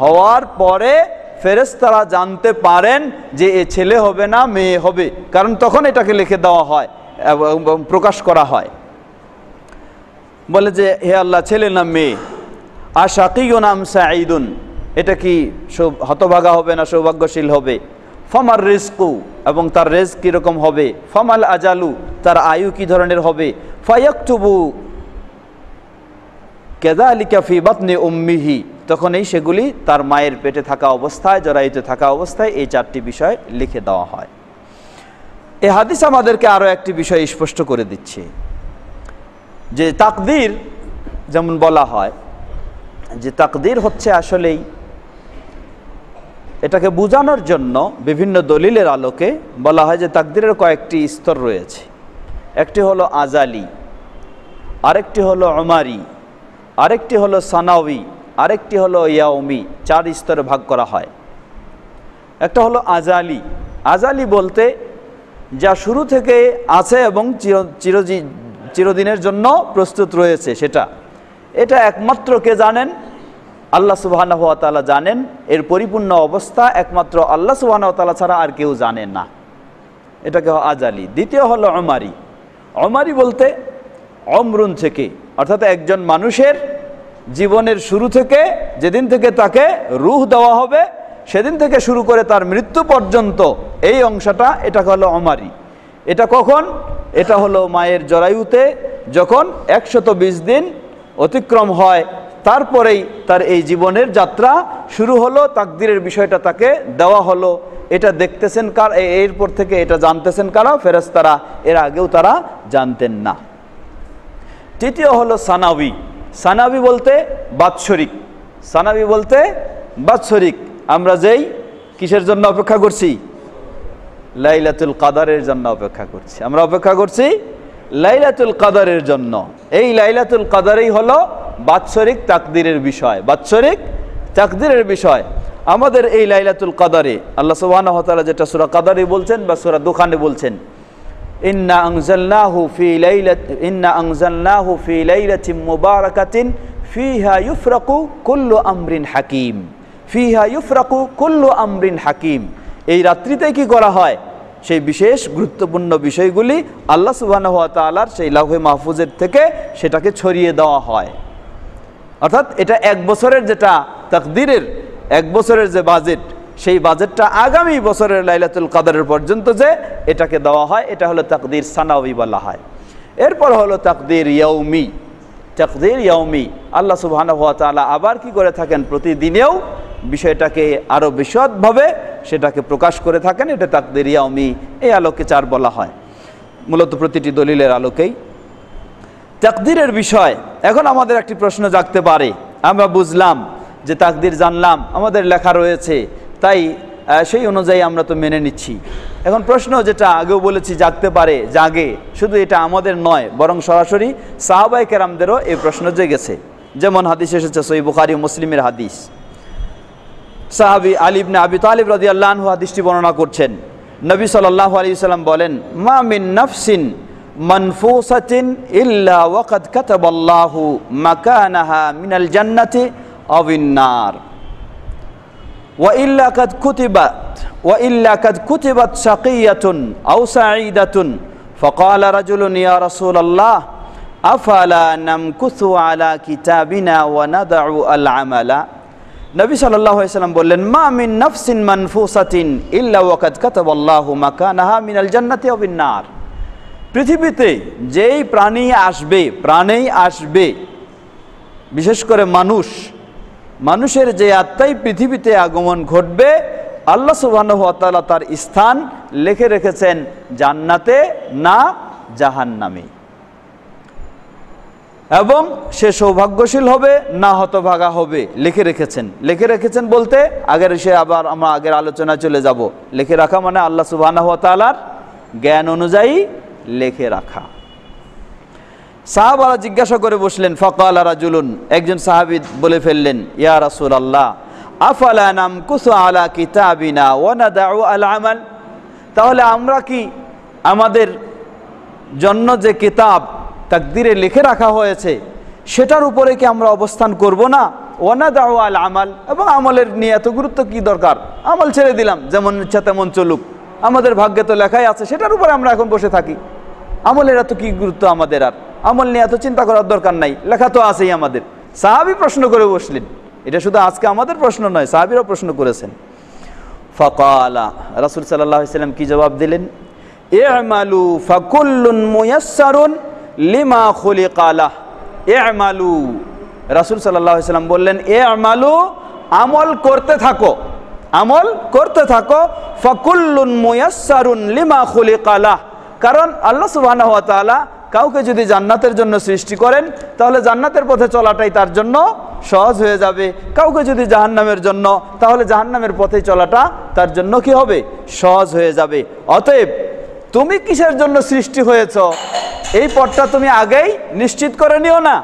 হওয়ার পরে ফেরেস্তারা জানতে পারেন যে এ ছেলে হবে না মেয়ে হবে কারণ তখন এটাকে লিখে দেওয়া হয় এবং প্রকাশ করা হয় বলে যে হে আল্লাহ ছেলে না মেয়ে আশাকিও নাম সাঈদুন এটা কি হতভাগা হবে না সৌভাগ্যশীল হবে ফমার রিস্কু এবং তার রেজ কীরকম হবে ফমাল আজালু তার আয়ু কি ধরনের হবে ফায়াকটুবু কেদা আলী কাফি বাতনে উম্মিহি তখনই সেগুলি তার মায়ের পেটে থাকা অবস্থায় জরায়ুতে থাকা অবস্থায় এই চারটি বিষয় লিখে দেওয়া হয় এ হাদিস আমাদেরকে আরও একটি বিষয় স্পষ্ট করে দিচ্ছে যে তাকদির যেমন বলা হয় যে তাকদির হচ্ছে আসলেই এটাকে বোঝানোর জন্য বিভিন্ন দলিলের আলোকে বলা হয় যে তাকদিরের কয়েকটি স্তর রয়েছে একটি হলো আজালি আরেকটি হলো অমারি আরেকটি হলো সানাউি আরেকটি হলো ইয়াউমি চার স্তরে ভাগ করা হয় একটা হলো আজালি আজালি বলতে যা শুরু থেকে আছে এবং চির চিরদিনের জন্য প্রস্তুত রয়েছে সেটা এটা একমাত্র কে জানেন আল্লাহ সুবাহানা তালা জানেন এর পরিপূর্ণ অবস্থা একমাত্র আল্লাহ সুবাহানা তালা ছাড়া আর কেউ জানে না এটাকে আজালি দ্বিতীয় হলো অমারি অমারি বলতে অমরুন থেকে অর্থাৎ একজন মানুষের জীবনের শুরু থেকে যেদিন থেকে তাকে রুহ দেওয়া হবে সেদিন থেকে শুরু করে তার মৃত্যু পর্যন্ত এই অংশটা এটা হলো অমারি এটা কখন এটা হলো মায়ের জরায়ুতে যখন একশত দিন অতিক্রম হয় তারপরেই তার এই জীবনের যাত্রা শুরু হলো তাকদিরের বিষয়টা তাকে দেওয়া হলো এটা দেখতেছেন কার এরপর থেকে এটা জানতেছেন কারা ফেরেস্তারা এর আগেও তারা জানতেন না তৃতীয় হলো সানাবি সানাবি বলতে বাৎসরিক সানাবি বলতে বাৎসরিক আমরা যেই কিসের জন্য অপেক্ষা করছি লাইলাতুল কাদারের জন্য অপেক্ষা করছি আমরা অপেক্ষা করছি লাইলাতুল কাদারের জন্য এই লাইলাতুল কাদারই হলো বাৎসরিক তাকদিরের বিষয় বাৎসরিক তাকদিরের বিষয় আমাদের এই লাইলাতুল কাদারে আল্লাহ সুবাহতালা যেটা সুরা কাদারে বলছেন বা সুরা দোকানে বলছেন ইন্না আংজাল্লাহু ফি লাইলাত ইন্না আংজাল্লাহু ফি লাইলাতিন মুবারাকাতিন ফিহা ইউফরাকু কুল্লু আমরিন হাকিম ফিহা ইউফরাকু কুল্লু আমরিন হাকিম এই রাত্রিতে কি করা হয় সেই বিশেষ গুরুত্বপূর্ণ বিষয়গুলি আল্লাহ সুবাহ তালার সেই লাউহে মাহফুজের থেকে সেটাকে ছড়িয়ে দেওয়া হয় অর্থাৎ এটা এক বছরের যেটা তাকদিরের এক বছরের যে বাজেট সেই বাজেটটা আগামী বছরের লাইলাতুল কাদারের পর্যন্ত যে এটাকে দেওয়া হয় এটা হলো তাকদির সানাউই বলা হয় এরপর হলো তাকদির ইয়ৌমি তাকদির ইয়ৌমি আল্লাহ সুবাহ আবার কি করে থাকেন প্রতিদিনেও বিষয়টাকে আরও বিশদভাবে সেটাকে প্রকাশ করে থাকেন এটা তাকদের ইয়মি এই আলোকে চার বলা হয় মূলত প্রতিটি দলিলের আলোকেই তাকদিরের বিষয় এখন আমাদের একটি প্রশ্ন জাগতে পারে আমরা বুঝলাম যে তাকদির জানলাম আমাদের লেখা রয়েছে তাই সেই অনুযায়ী আমরা তো মেনে নিচ্ছি এখন প্রশ্ন যেটা আগেও বলেছি জাগতে পারে জাগে শুধু এটা আমাদের নয় বরং সরাসরি সাহাবাই কেরামদেরও এই প্রশ্ন জেগেছে যেমন হাদিস এসেছে সই বুখারি মুসলিমের হাদিস সাহাবি আলিবনে আবি তালিব রদি আল্লাহ দৃষ্টি বর্ণনা করছেন নবী সাল্লাহ আলি সাল্লাম বলেন মা মিন নফসিন মনফুসাতিন ইল্লা ওয়াকাদ কাতাবাল্লাহু মাকানাহা মিনাল জান্নাতি অবিন্নার وإلا قد كتبت وإلا قد كتبت شقية أو سعيدة فقال رجل يا رسول الله أفلا نمكث على كتابنا وندع العمل নবী সাল্লাম বললেন মা মিন নফসিন মানফুসাতিন ইল্লা ওয়াকাদ কাতাবাল্লাহু মাকানাহা মিনাল জান্নাতি ওয়া বিন্নার পৃথিবীতে যেই প্রাণী আসবে প্রাণেই আসবে বিশেষ করে মানুষ মানুষের যে আত্মাই পৃথিবীতে আগমন ঘটবে আল্লাহ তাআলা তার স্থান লেখে রেখেছেন জান্নাতে না জাহান্নামে এবং সে সৌভাগ্যশীল হবে না হতভাগা হবে লিখে রেখেছেন লিখে রেখেছেন বলতে আগের সে আবার আমরা আগের আলোচনায় চলে যাব লিখে রাখা মানে আল্লাহ সুবাহ তালার জ্ঞান অনুযায়ী লেখে রাখা সাহাবারা জিজ্ঞাসা করে বসলেন ফকাল রাজুলুন একজন সাহাবিদ বলে ফেললেন ইয়া রাসুল আল্লাহ আফালা নাম কুসু আলা কিতাবিনা ওয়ানাদাউ আল আমাল তাহলে আমরা কি আমাদের জন্য যে কিতাব তাকদিরে লিখে রাখা হয়েছে সেটার উপরে কি আমরা অবস্থান করব না ওনা দাও আল আমাল এবং আমলের নিয়ে এত গুরুত্ব কি দরকার আমল ছেড়ে দিলাম যেমন ইচ্ছা তেমন চলুক আমাদের ভাগ্যে তো লেখাই আছে সেটার উপরে আমরা এখন বসে থাকি আমলের এত কি গুরুত্ব আমাদের আর আমল নিয়ে এত চিন্তা করার দরকার নাই লেখা তো আছেই আমাদের সাহাবি প্রশ্ন করে বসলেন এটা শুধু আজকে আমাদের প্রশ্ন নয় সাহাবিরাও প্রশ্ন করেছেন ফকালা রাসুল সাল্লাহ সাল্লাম কি জবাব দিলেন এ আমালু ফাকুল্লুন মুয়াসারুন লিমা খুলি কালা এ আমালু রাসুল সাল্লাম বললেন এ আমালু আমল করতে থাকো আমল করতে থাকো ফকুল্লুন মুয়াসারুন লিমা খুলি কালা কারণ আল্লাহ সুবাহ কাউকে যদি জান্নাতের জন্য সৃষ্টি করেন তাহলে জান্নাতের পথে চলাটাই তার জন্য সহজ হয়ে যাবে কাউকে যদি জাহান্নামের জন্য তাহলে জাহান্নামের পথে চলাটা তার জন্য কি হবে সহজ হয়ে যাবে অতএব তুমি কিসের জন্য সৃষ্টি হয়েছ এই পথটা তুমি আগেই নিশ্চিত করে নিও না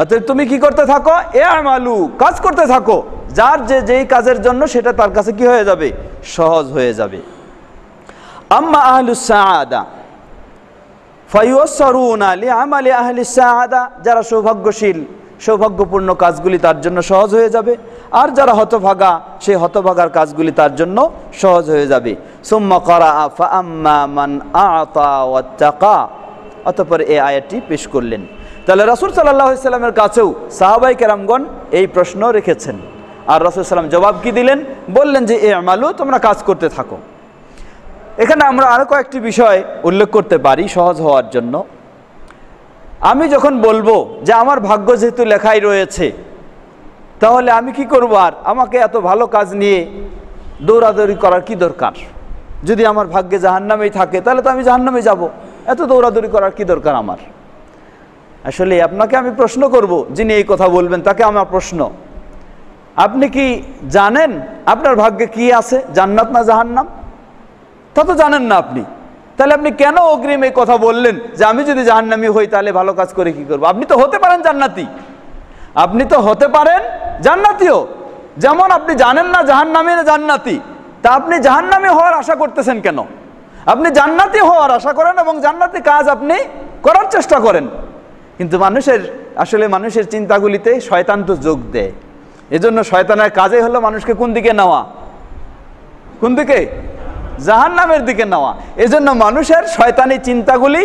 অতএব তুমি কি করতে থাকো এ আমালু কাজ করতে থাকো যার যে যেই কাজের জন্য সেটা তার কাছে কি হয়ে যাবে সহজ হয়ে যাবে আম্মা আহলুসাদা ফাইসরুন আলী আমালি আহলিসাদা যারা সৌভাগ্যশীল সৌভাগ্যপূর্ণ কাজগুলি তার জন্য সহজ হয়ে যাবে আর যারা হতভাগা সেই হতভাগার কাজগুলি তার জন্য সহজ হয়ে যাবে সুম্ম করা আফা আম্মা মান আতাকা অতপর এই আয়াতটি পেশ করলেন তাহলে রসুল সাল্লাহ কাছেও সাহাবাই কেরামগণ এই প্রশ্ন রেখেছেন আর রসুল সাল্লাম জবাব কি দিলেন বললেন যে এ আমালু তোমরা কাজ করতে থাকো এখানে আমরা আরও কয়েকটি বিষয় উল্লেখ করতে পারি সহজ হওয়ার জন্য আমি যখন বলবো যে আমার ভাগ্য যেহেতু লেখাই রয়েছে তাহলে আমি কি করবো আর আমাকে এত ভালো কাজ নিয়ে দৌড়াদৌড়ি করার কি দরকার যদি আমার ভাগ্যে জাহান্নামেই থাকে তাহলে তো আমি জাহান্নামে যাব। এত দৌড়াদৌড়ি করার কি দরকার আমার আসলে আপনাকে আমি প্রশ্ন করব যিনি এই কথা বলবেন তাকে আমার প্রশ্ন আপনি কি জানেন আপনার ভাগ্যে কি আছে জান্নাত না জাহান্নাম তা তো জানেন না আপনি তাহলে আপনি কেন অগ্রিম এই কথা বললেন যে আমি যদি জাহান্নামি হই তাহলে ভালো কাজ করে কি করব আপনি তো হতে পারেন জান্নাতি আপনি তো হতে পারেন জান্নাতিও যেমন আপনি জানেন না জাহান্নামি না জান্নাতি তা আপনি জাহান্নামে হওয়ার আশা করতেছেন কেন আপনি জান্নাতি হওয়ার আশা করেন এবং জান্নাতি কাজ আপনি করার চেষ্টা করেন কিন্তু মানুষের আসলে মানুষের চিন্তাগুলিতে শয়তান তো যোগ দেয় এজন্য শয়তানের কাজে হলো মানুষকে কোন দিকে নেওয়া কোন দিকে জাহান্নামের দিকে নেওয়া এজন্য মানুষের শয়তানি চিন্তাগুলি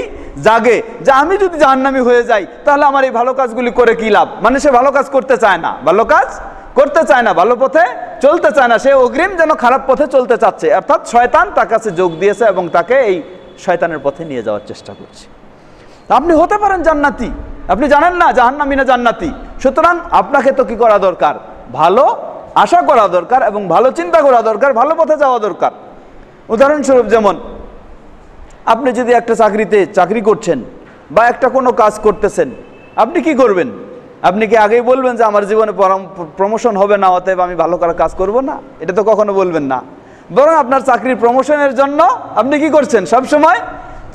জাগে যে আমি যদি জাহান্নামি হয়ে যাই তাহলে আমার এই ভালো কাজগুলি করে কী লাভ মানুষে ভালো কাজ করতে চায় না ভালো কাজ করতে চায় না ভালো পথে চলতে চায় না সে অগ্রিম যেন খারাপ পথে চলতে চাচ্ছে অর্থাৎ শয়তান তার কাছে যোগ দিয়েছে এবং তাকে এই শয়তানের পথে নিয়ে যাওয়ার চেষ্টা করছে আপনি হতে পারেন জান্নাতি আপনি জানেন না জাহান্নামি না জান্নাতি সুতরাং আপনাকে তো কি করা দরকার ভালো আশা করা দরকার এবং ভালো চিন্তা করা দরকার ভালো পথে যাওয়া দরকার উদাহরণস্বরূপ যেমন আপনি যদি একটা চাকরিতে চাকরি করছেন বা একটা কোনো কাজ করতেছেন আপনি কি করবেন আপনি কি আগেই বলবেন যে আমার জীবনে প্রমোশন হবে না অতএব আমি ভালো করার কাজ করব না এটা তো কখনো বলবেন না বরং আপনার চাকরির প্রমোশনের জন্য আপনি কি করছেন সবসময়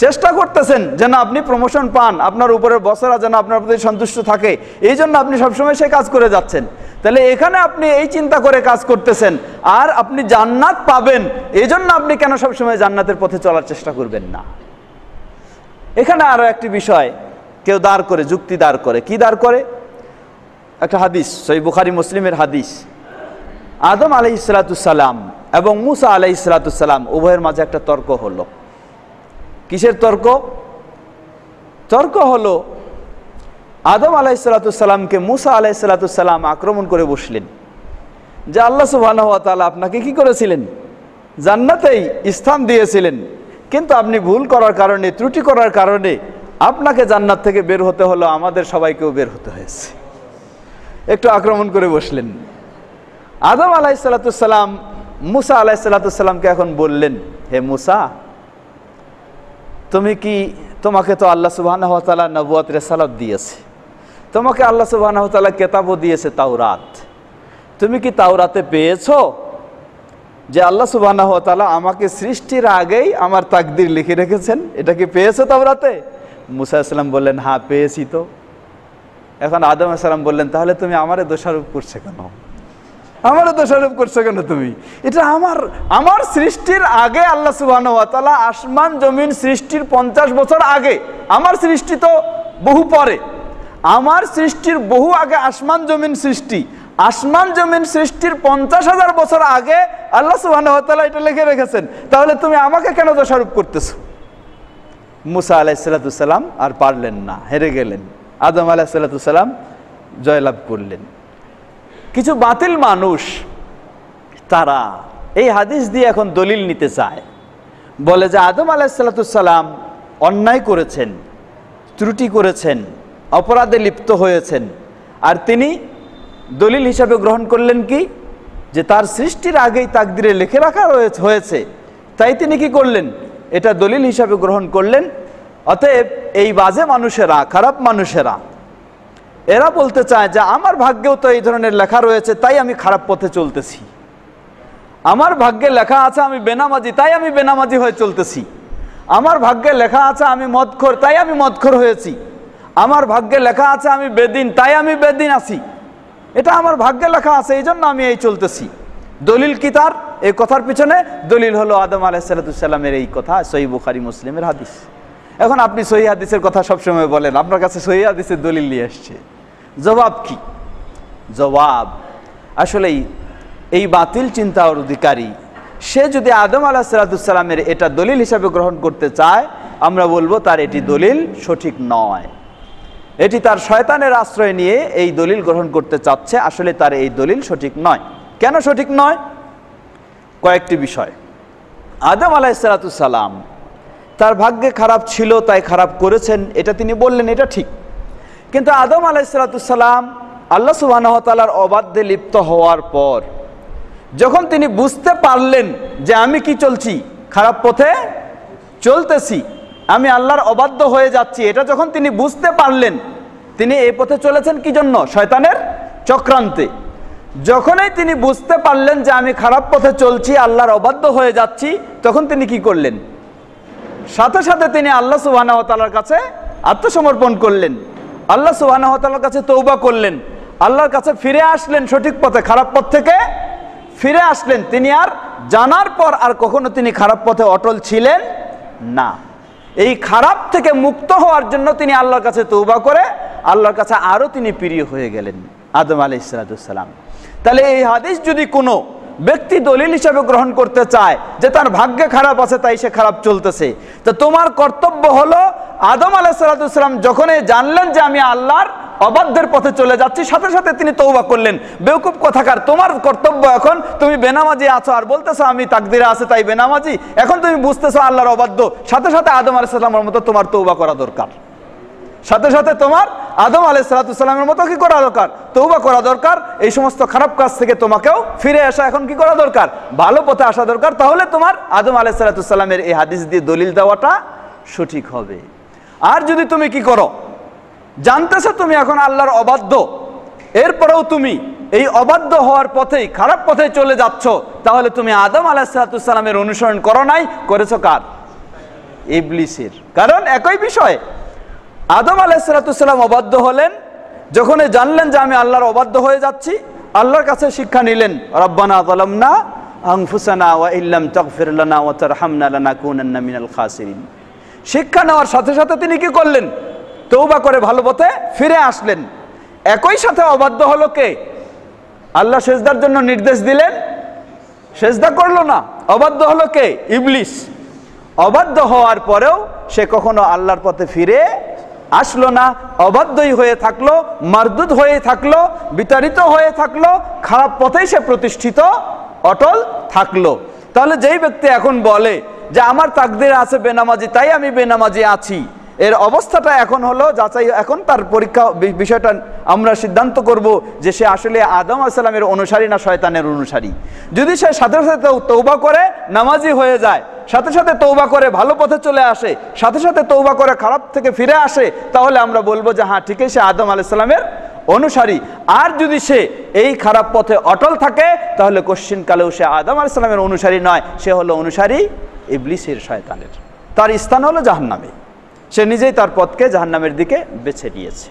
চেষ্টা করতেছেন যেন আপনি প্রমোশন পান আপনার উপরের বসেরা যেন আপনার প্রতি সন্তুষ্ট থাকে এই জন্য আপনি সবসময় সে কাজ করে যাচ্ছেন তাহলে এখানে আপনি এই চিন্তা করে কাজ করতেছেন আর আপনি জান্নাত পাবেন এই জন্য আপনি কেন সবসময় জান্নাতের পথে চলার চেষ্টা করবেন না এখানে আরও একটি বিষয় কেউ দাঁড় করে যুক্তি দাঁড় করে কি দাঁড় করে একটা হাদিস সই বুখারি মুসলিমের হাদিস আদম আলাই ইসলাতুসাল্লাম এবং মুসা আলাই ইসলাতুসাল্লাম উভয়ের মাঝে একটা তর্ক হলো কিসের তর্ক তর্ক হলো আদম আলাই সালাতামকে মুসা আলাই সালাতাম আক্রমণ করে বসলেন যে আল্লাহ সুবাহতালা আপনাকে কি করেছিলেন জান্নাতেই স্থান দিয়েছিলেন কিন্তু আপনি ভুল করার কারণে ত্রুটি করার কারণে আপনাকে জান্নাত থেকে বের হতে হলো আমাদের সবাইকেও বের হতে হয়েছে একটু আক্রমণ করে বসলেন আদম আলাই সালাতুসাল্লাম মুসা আলাই সালাতুসাল্লামকে এখন বললেন হে মুসা তুমি কি তোমাকে তো আল্লাহ সুবাহ নবুয়াত রেসালাত দিয়েছে তোমাকে আল্লাহ সুবাহ কেতাবও দিয়েছে তাওরাত তুমি কি তাওরাতে পেয়েছো যে আল্লাহ সুবাহ আমাকে সৃষ্টির আগেই আমার তাকদির লিখে রেখেছেন এটা কি পেয়েছো তাওরাতে মুসা ইসলাম বললেন হ্যাঁ পেয়েছি তো এখন আদম আসালাম বললেন তাহলে তুমি আমারে দোষারোপ করছে কেন আমারও দোষারোপ করছো কেন তুমি এটা আমার আমার সৃষ্টির আগে আল্লাহ তালা আসমান জমিন সৃষ্টির পঞ্চাশ বছর আগে আমার সৃষ্টি তো বহু পরে আমার সৃষ্টির বহু আগে আসমান জমিন সৃষ্টি আসমান জমিন সৃষ্টির পঞ্চাশ হাজার বছর আগে আল্লাহ তালা এটা লিখে রেখেছেন তাহলে তুমি আমাকে কেন দোষারোপ করতেছো মুসা সাল্লাতুসাল্লাম আর পারলেন না হেরে গেলেন আদম আলাহ সাল্লাতুসাল্লাম জয়লাভ করলেন কিছু বাতিল মানুষ তারা এই হাদিস দিয়ে এখন দলিল নিতে চায় বলে যে আদম আলাহিসাল্লাতুসাল্লাম অন্যায় করেছেন ত্রুটি করেছেন অপরাধে লিপ্ত হয়েছেন আর তিনি দলিল হিসাবে গ্রহণ করলেন কি যে তার সৃষ্টির আগেই তাকদিরে লেখে রাখা হয়েছে তাই তিনি কি করলেন এটা দলিল হিসাবে গ্রহণ করলেন অতএব এই বাজে মানুষেরা খারাপ মানুষেরা এরা বলতে চায় যে আমার ভাগ্যেও তো এই ধরনের লেখা রয়েছে তাই আমি খারাপ পথে চলতেছি আমার ভাগ্যে লেখা আছে আমি বেনামাজি তাই আমি বেনামাজি হয়ে চলতেছি আমার ভাগ্যে লেখা আছে আমি মদখোর তাই আমি মদখোর হয়েছি আমার ভাগ্যে লেখা আছে আমি বেদিন তাই আমি বেদিন আছি এটা আমার ভাগ্যে লেখা আছে এই জন্য আমি এই চলতেছি দলিল কি তার এই কথার পিছনে দলিল হলো আদম আলাহ সালাতামের এই কথা সই বুখারি মুসলিমের হাদিস এখন আপনি সহি হাদিসের কথা সবসময় বলেন আপনার কাছে সহি হাদিসের দলিল নিয়ে আসছে জবাব কি জবাব আসলেই এই বাতিল চিন্তার অধিকারী সে যদি আদম আলাহ সালাতুসাল্লামের এটা দলিল হিসাবে গ্রহণ করতে চায় আমরা বলবো তার এটি দলিল সঠিক নয় এটি তার শয়তানের আশ্রয় নিয়ে এই দলিল গ্রহণ করতে চাচ্ছে আসলে তার এই দলিল সঠিক নয় কেন সঠিক নয় কয়েকটি বিষয় আদম আলাহ সালাতুসাল্লাম তার ভাগ্যে খারাপ ছিল তাই খারাপ করেছেন এটা তিনি বললেন এটা ঠিক কিন্তু আদম আলাইসালাতুসাল্লাম আল্লাহ সুবাহতালার অবাধ্যে লিপ্ত হওয়ার পর যখন তিনি বুঝতে পারলেন যে আমি কি চলছি খারাপ পথে চলতেছি আমি আল্লাহর অবাধ্য হয়ে যাচ্ছি এটা যখন তিনি বুঝতে পারলেন তিনি এই পথে চলেছেন কি জন্য শয়তানের চক্রান্তে যখনই তিনি বুঝতে পারলেন যে আমি খারাপ পথে চলছি আল্লাহর অবাধ্য হয়ে যাচ্ছি তখন তিনি কি করলেন সাথে সাথে তিনি আল্লাহ সুবাহ কাছে আত্মসমর্পণ করলেন আল্লাহ সুবাহ কাছে তৌবা করলেন আল্লাহর কাছে ফিরে আসলেন সঠিক পথে খারাপ পথ থেকে ফিরে আসলেন তিনি আর জানার পর আর কখনো তিনি খারাপ পথে অটল ছিলেন না এই খারাপ থেকে মুক্ত হওয়ার জন্য তিনি আল্লাহর কাছে তৌবা করে আল্লাহর কাছে আরও তিনি প্রিয় হয়ে গেলেন আদম আলি ইসলাতাম তাহলে এই হাদিস যদি কোনো ব্যক্তি দলিল হিসাবে গ্রহণ করতে চায় যে তার ভাগ্যে খারাপ আছে তাই সে খারাপ চলতেছে তো তোমার কর্তব্য হলো আদম আলাহিসাল্লাম যখনই জানলেন যে আমি আল্লাহর অবাধ্যের পথে চলে যাচ্ছি সাথে সাথে তিনি তৌবা করলেন বেউকুব কথাকার তোমার কর্তব্য এখন তুমি বেনামাজি আছো আর বলতেছো আমি তাকদিরা আছে তাই বেনামাজি এখন তুমি বুঝতেছো আল্লাহর অবাধ্য সাথে সাথে আদম আলাহিসাল্লামের মতো তোমার তৌবা করা দরকার সাথে সাথে তোমার আদম আলাইসালাতামের মতো কি করা দরকার তৌবা করা দরকার এই সমস্ত খারাপ কাজ থেকে তোমাকেও ফিরে আসা এখন কি করা দরকার ভালো পথে আসা দরকার তাহলে তোমার আদম আলাইসালাতামের এই হাদিস দিয়ে দলিল দেওয়াটা সঠিক হবে আর যদি তুমি কি করো জানতেছো তুমি এখন আল্লাহর অবাধ্য এরপরেও তুমি এই অবাধ্য হওয়ার পথেই খারাপ পথে চলে যাচ্ছ তাহলে তুমি আদম আলাহিসাল্লামের অনুসরণ করো নাই করেছো কার ইবলিসের কারণ একই বিষয় আদম আলাইসালাতুসাল্লাম অবাধ্য হলেন যখন জানলেন যে আমি আল্লাহর অবাধ্য হয়ে যাচ্ছি আল্লাহর কাছে শিক্ষা নিলেন রব্বানা আলমনা ওয়া ইল্লাম খাসিরিন শিক্ষা নেওয়ার সাথে সাথে তিনি কি করলেন তৌবা করে ভালো পথে ফিরে আসলেন একই সাথে অবাধ্য হলো কে আল্লাহ সেজদার জন্য নির্দেশ দিলেন সেজদা করলো না অবাধ্য হলো কে ইবলিস অবাধ্য হওয়ার পরেও সে কখনো আল্লাহর পথে ফিরে আসলো না অবাধ্যই হয়ে থাকলো মারদুদ হয়ে থাকলো বিতাড়িত হয়ে থাকলো খারাপ পথেই সে প্রতিষ্ঠিত অটল থাকলো তাহলে যেই ব্যক্তি এখন বলে যে আমার তাকদের আছে বেনামাজি তাই আমি বেনামাজি আছি এর অবস্থাটা এখন হলো যাচাই এখন তার পরীক্ষা বিষয়টা আমরা সিদ্ধান্ত করব যে সে আসলে আদম আসসালামের অনুসারী না শয়তানের অনুসারী যদি সে সাথে সাথে তৌবা করে নামাজি হয়ে যায় সাথে সাথে তৌবা করে ভালো পথে চলে আসে সাথে সাথে তৌবা করে খারাপ থেকে ফিরে আসে তাহলে আমরা বলবো যে হ্যাঁ ঠিকই সে আদম আলাইসালামের অনুসারী আর যদি সে এই খারাপ পথে অটল থাকে তাহলে কালেও সে আদম আলাইসালামের অনুসারী নয় সে হলো অনুসারী ইবলিসের শয়তানের তার স্থান হলো জাহান্নামে সে নিজেই তার পথকে জাহান্নামের দিকে বেছে নিয়েছে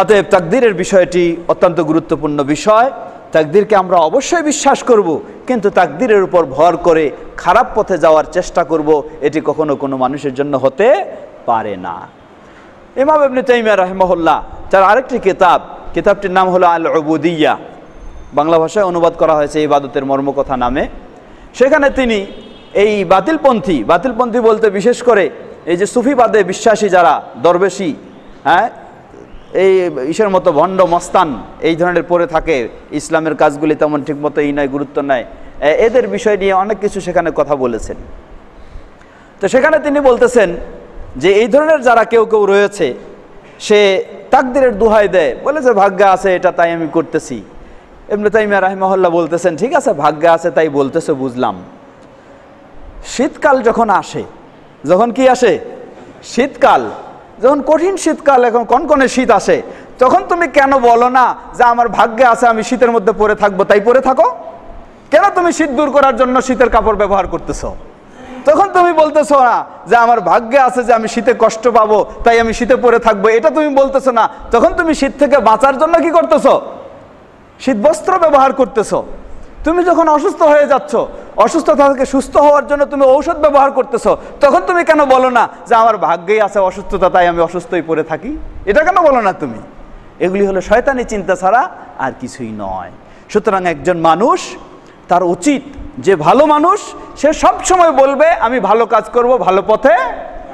অতএব তাকদিরের বিষয়টি অত্যন্ত গুরুত্বপূর্ণ বিষয় তাকদিরকে আমরা অবশ্যই বিশ্বাস করব কিন্তু তাকদিরের উপর ভর করে খারাপ পথে যাওয়ার চেষ্টা করব এটি কখনো কোনো মানুষের জন্য হতে পারে না ইমাম এমনি তাইমিয়া রহমহল্লা তার আরেকটি কিতাব কিতাবটির নাম হলো আল অবুদিয়া বাংলা ভাষায় অনুবাদ করা হয়েছে ইবাদতের মর্মকথা নামে সেখানে তিনি এই বাতিলপন্থী বাতিলপন্থী বলতে বিশেষ করে এই যে সুফিবাদে বিশ্বাসী যারা দরবেশি হ্যাঁ এই ঈশ্বর মতো ভণ্ড মস্তান এই ধরনের পড়ে থাকে ইসলামের কাজগুলি তেমন ঠিকমতো এই নয় গুরুত্ব নেয় এদের বিষয় নিয়ে অনেক কিছু সেখানে কথা বলেছেন তো সেখানে তিনি বলতেছেন যে এই ধরনের যারা কেউ কেউ রয়েছে সে তাকদিরের দুহাই দেয় বলে যে ভাগ্য আছে এটা তাই আমি করতেছি এমনি তাই তাইমিয়া রাহিমহল্লা বলতেছেন ঠিক আছে ভাগ্য আছে তাই বলতেছে বুঝলাম শীতকাল যখন আসে যখন কি আসে শীতকাল যখন কঠিন শীতকাল এখন কনকনে শীত আসে তখন তুমি কেন বলো না যে আমার ভাগ্যে আছে আমি শীতের মধ্যে পরে থাকবো তাই পরে থাকো কেন তুমি শীত দূর করার জন্য শীতের কাপড় ব্যবহার করতেছো তখন তুমি বলতেছো না যে আমার ভাগ্যে আছে যে আমি শীতে কষ্ট পাবো তাই আমি শীতে পরে থাকবো এটা তুমি বলতেছো না তখন তুমি শীত থেকে বাঁচার জন্য কি করতেছ শীত বস্ত্র ব্যবহার করতেছো তুমি যখন অসুস্থ হয়ে যাচ্ছ অসুস্থতা থাকে সুস্থ হওয়ার জন্য তুমি ঔষধ ব্যবহার করতেছ তখন তুমি কেন বলো না যে আমার ভাগ্যেই আছে অসুস্থতা তাই আমি অসুস্থই পড়ে থাকি এটা কেন বলো না তুমি এগুলি হলো শয়তানি চিন্তা ছাড়া আর কিছুই নয় সুতরাং একজন মানুষ তার উচিত যে ভালো মানুষ সে সব সময় বলবে আমি ভালো কাজ করব ভালো পথে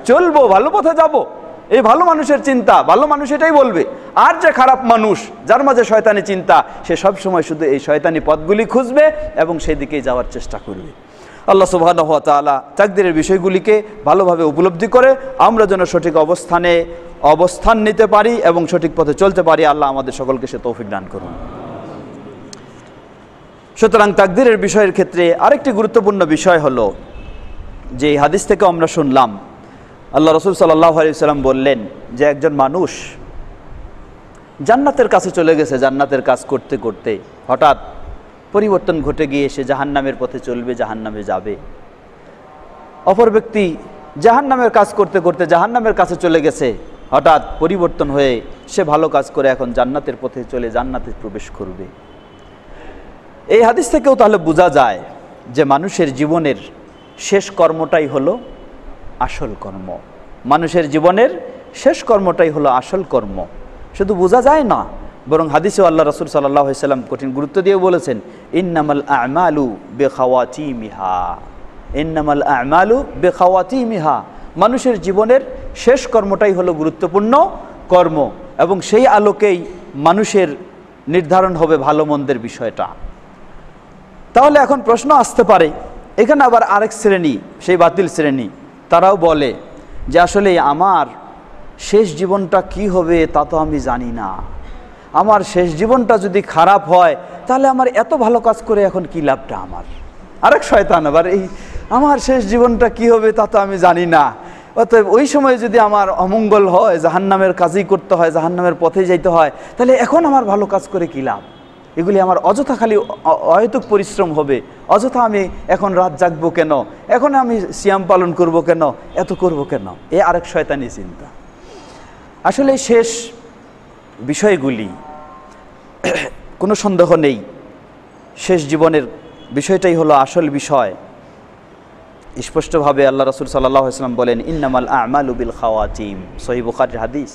চলবো ভালো পথে যাবো এই ভালো মানুষের চিন্তা ভালো মানুষ এটাই বলবে আর যে খারাপ মানুষ যার মাঝে শয়তানি চিন্তা সে সব সময় শুধু এই শয়তানি পথগুলি খুঁজবে এবং সেই দিকেই যাওয়ার চেষ্টা করবে আল্লাহ সুবাহ তালা চাকদিরের বিষয়গুলিকে ভালোভাবে উপলব্ধি করে আমরা যেন সঠিক অবস্থানে অবস্থান নিতে পারি এবং সঠিক পথে চলতে পারি আল্লাহ আমাদের সকলকে সে তৌফিক দান করুন সুতরাং তাকদিরের বিষয়ের ক্ষেত্রে আরেকটি গুরুত্বপূর্ণ বিষয় হলো যে হাদিস থেকে আমরা শুনলাম আল্লাহ রসুল সাল্লাহ সাল্লাম বললেন যে একজন মানুষ জান্নাতের কাছে চলে গেছে জান্নাতের কাজ করতে করতে হঠাৎ পরিবর্তন ঘটে গিয়ে সে জাহান্নামের পথে চলবে জাহান্নামে যাবে অপর ব্যক্তি জাহান্নামের কাজ করতে করতে জাহান্নামের কাছে চলে গেছে হঠাৎ পরিবর্তন হয়ে সে ভালো কাজ করে এখন জান্নাতের পথে চলে জান্নাতে প্রবেশ করবে এই হাদিস থেকেও তাহলে বোঝা যায় যে মানুষের জীবনের শেষ কর্মটাই হলো আসল কর্ম মানুষের জীবনের শেষ কর্মটাই হলো আসল কর্ম শুধু বোঝা যায় না বরং হাদিসে আল্লাহ রসুল সাল্লাম কঠিন গুরুত্ব দিয়ে বলেছেন ইন্নামাল আমালু বেখাওয়াতি মিহা ইন্নামাল আমালু বেখাওয়াতি মিহা মানুষের জীবনের শেষ কর্মটাই হলো গুরুত্বপূর্ণ কর্ম এবং সেই আলোকেই মানুষের নির্ধারণ হবে ভালো মন্দের বিষয়টা তাহলে এখন প্রশ্ন আসতে পারে এখানে আবার আরেক শ্রেণী সেই বাতিল শ্রেণী তারাও বলে যে আসলে আমার শেষ জীবনটা কি হবে তা তো আমি জানি না আমার শেষ জীবনটা যদি খারাপ হয় তাহলে আমার এত ভালো কাজ করে এখন কি লাভটা আমার আরেক শয়তান আবার এই আমার শেষ জীবনটা কি হবে তা তো আমি জানি না অতএব ওই সময় যদি আমার অমঙ্গল হয় জাহান্নামের কাজই করতে হয় জাহান্নামের পথে যাইতে হয় তাহলে এখন আমার ভালো কাজ করে কী লাভ এগুলি আমার অযথা খালি অহেতুক পরিশ্রম হবে অযথা আমি এখন রাত জাগবো কেন এখন আমি সিয়াম পালন করব কেন এত করব কেন এ আরেক শয়তানি চিন্তা আসলে শেষ বিষয়গুলি *clears throat* কোনো সন্দেহ নেই শেষ জীবনের বিষয়টাই হলো আসল বিষয় স্পষ্টভাবে আল্লাহ রসুল সাল্লাম বলেন ইন্নামাল আমাল উবিল খাওয়াচিম সহিবুখার হাদিস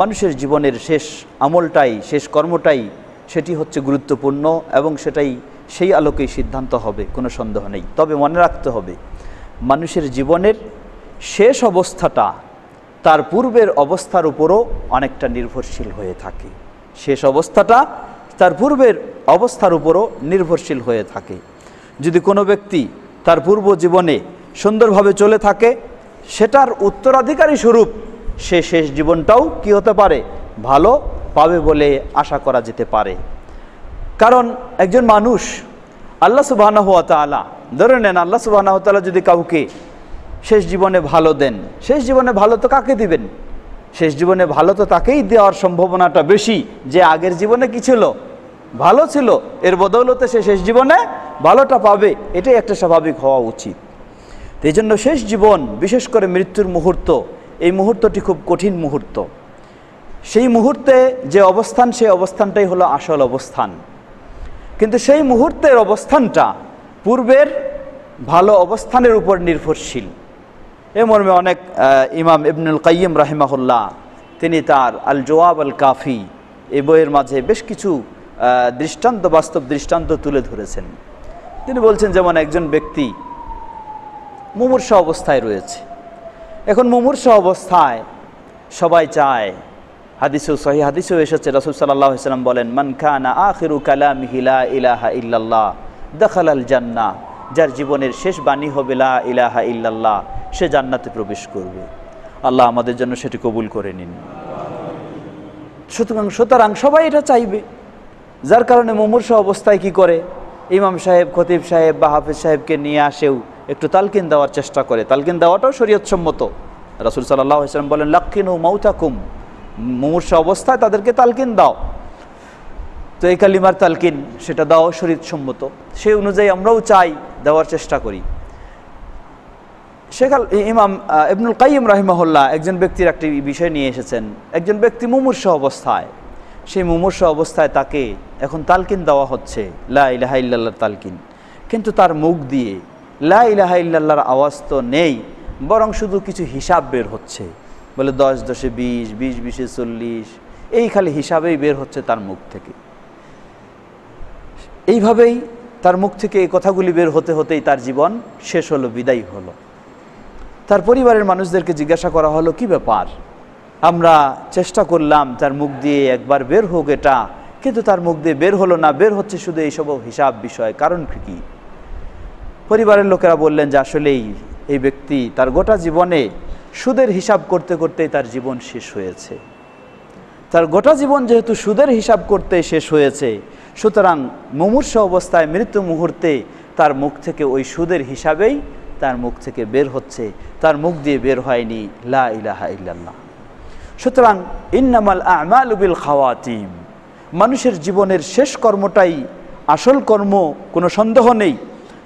মানুষের জীবনের শেষ আমলটাই শেষ কর্মটাই সেটি হচ্ছে গুরুত্বপূর্ণ এবং সেটাই সেই আলোকেই সিদ্ধান্ত হবে কোনো সন্দেহ নেই তবে মনে রাখতে হবে মানুষের জীবনের শেষ অবস্থাটা তার পূর্বের অবস্থার উপরও অনেকটা নির্ভরশীল হয়ে থাকে শেষ অবস্থাটা তার পূর্বের অবস্থার উপরও নির্ভরশীল হয়ে থাকে যদি কোনো ব্যক্তি তার পূর্ব জীবনে সুন্দরভাবে চলে থাকে সেটার উত্তরাধিকারী স্বরূপ সে শেষ জীবনটাও কি হতে পারে ভালো পাবে বলে আশা করা যেতে পারে কারণ একজন মানুষ আল্লাহ সুবাহ আলা ধরে নেন আল্লাহ সুবাহ যদি কাউকে শেষ জীবনে ভালো দেন শেষ জীবনে ভালো তো কাকে দিবেন শেষ জীবনে ভালো তো তাকেই দেওয়ার সম্ভাবনাটা বেশি যে আগের জীবনে কি ছিল ভালো ছিল এর বদৌলতে সে শেষ জীবনে ভালোটা পাবে এটাই একটা স্বাভাবিক হওয়া উচিত এই জন্য শেষ জীবন বিশেষ করে মৃত্যুর মুহূর্ত এই মুহূর্তটি খুব কঠিন মুহূর্ত সেই মুহূর্তে যে অবস্থান সেই অবস্থানটাই হলো আসল অবস্থান কিন্তু সেই মুহূর্তের অবস্থানটা পূর্বের ভালো অবস্থানের উপর নির্ভরশীল এ মর্মে অনেক ইমাম ইবনুল কাইম রাহেমাহুল্লাহ তিনি তার আল জোয়াব আল কাফি এ বইয়ের মাঝে বেশ কিছু দৃষ্টান্ত বাস্তব দৃষ্টান্ত তুলে ধরেছেন তিনি বলছেন যেমন একজন ব্যক্তি মুমূর্ষ অবস্থায় রয়েছে এখন মুমূর্ষ অবস্থায় সবাই চায় হাদিসু সহি হাদিসেও এসেছে রসুল সাল্লাহ ইসলাম বলেন মান খানা আখিরু কালাম হিলা ইলাহা ইল্লাল্লাহ দখাল আল জান্না যার জীবনের শেষ বাণী হবে লা ইলাহা ইল্লাল্লাহ সে জান্নাতে প্রবেশ করবে আল্লাহ আমাদের জন্য সেটি কবুল করে নিন সুতরাং সুতরাং সবাই এটা চাইবে যার কারণে মুমূর্ষ অবস্থায় কি করে ইমাম সাহেব খতিব সাহেব বা হাফিজ সাহেবকে নিয়ে আসেও একটু তালকিন দেওয়ার চেষ্টা করে তালকিন দেওয়াটাও শরীয়তসম্মত রাসুল সাল্লাহ ইসলাম বলেন লক্ষিনু মৌতাকুম মুমূর্ষ অবস্থায় তাদেরকে তালকিন দাও তো এই কালিমার তালকিন সেটা দাও শরীর সম্মত সেই অনুযায়ী আমরাও চাই দেওয়ার চেষ্টা করি সেখান ইমাম ইবনুল কাইম রাহিমহল্লা একজন ব্যক্তির একটি বিষয় নিয়ে এসেছেন একজন ব্যক্তি মুমূর্ষ অবস্থায় সেই মুমূর্ষ অবস্থায় তাকে এখন তালকিন দেওয়া হচ্ছে লা ইলাহা ইল্লাল্লাহ তালকিন কিন্তু তার মুখ দিয়ে লা ইলাহা ইল্লাল্লাহর আওয়াজ তো নেই বরং শুধু কিছু হিসাব বের হচ্ছে বলে দশ দশে বিশ বিশ বিশে চল্লিশ এই খালি হিসাবেই বের হচ্ছে তার মুখ থেকে এইভাবেই তার মুখ থেকে এই কথাগুলি বের হতে হতেই তার জীবন শেষ হলো বিদায়ী হলো তার পরিবারের মানুষদেরকে জিজ্ঞাসা করা হলো কি ব্যাপার আমরা চেষ্টা করলাম তার মুখ দিয়ে একবার বের হোক এটা কিন্তু তার মুখ দিয়ে বের হলো না বের হচ্ছে শুধু এইসব হিসাব বিষয় কারণ কি পরিবারের লোকেরা বললেন যে আসলেই এই ব্যক্তি তার গোটা জীবনে সুদের হিসাব করতে করতেই তার জীবন শেষ হয়েছে তার গোটা জীবন যেহেতু সুদের হিসাব করতে শেষ হয়েছে সুতরাং মুমূর্ষ অবস্থায় মৃত্যু মুহূর্তে তার মুখ থেকে ওই সুদের হিসাবেই তার মুখ থেকে বের হচ্ছে তার মুখ দিয়ে বের হয়নি লা ইলাহা ইল্লাল্লাহ সুতরাং ইন্নামাল আমাল বিল খাওয়াতিম মানুষের জীবনের শেষ কর্মটাই আসল কর্ম কোনো সন্দেহ নেই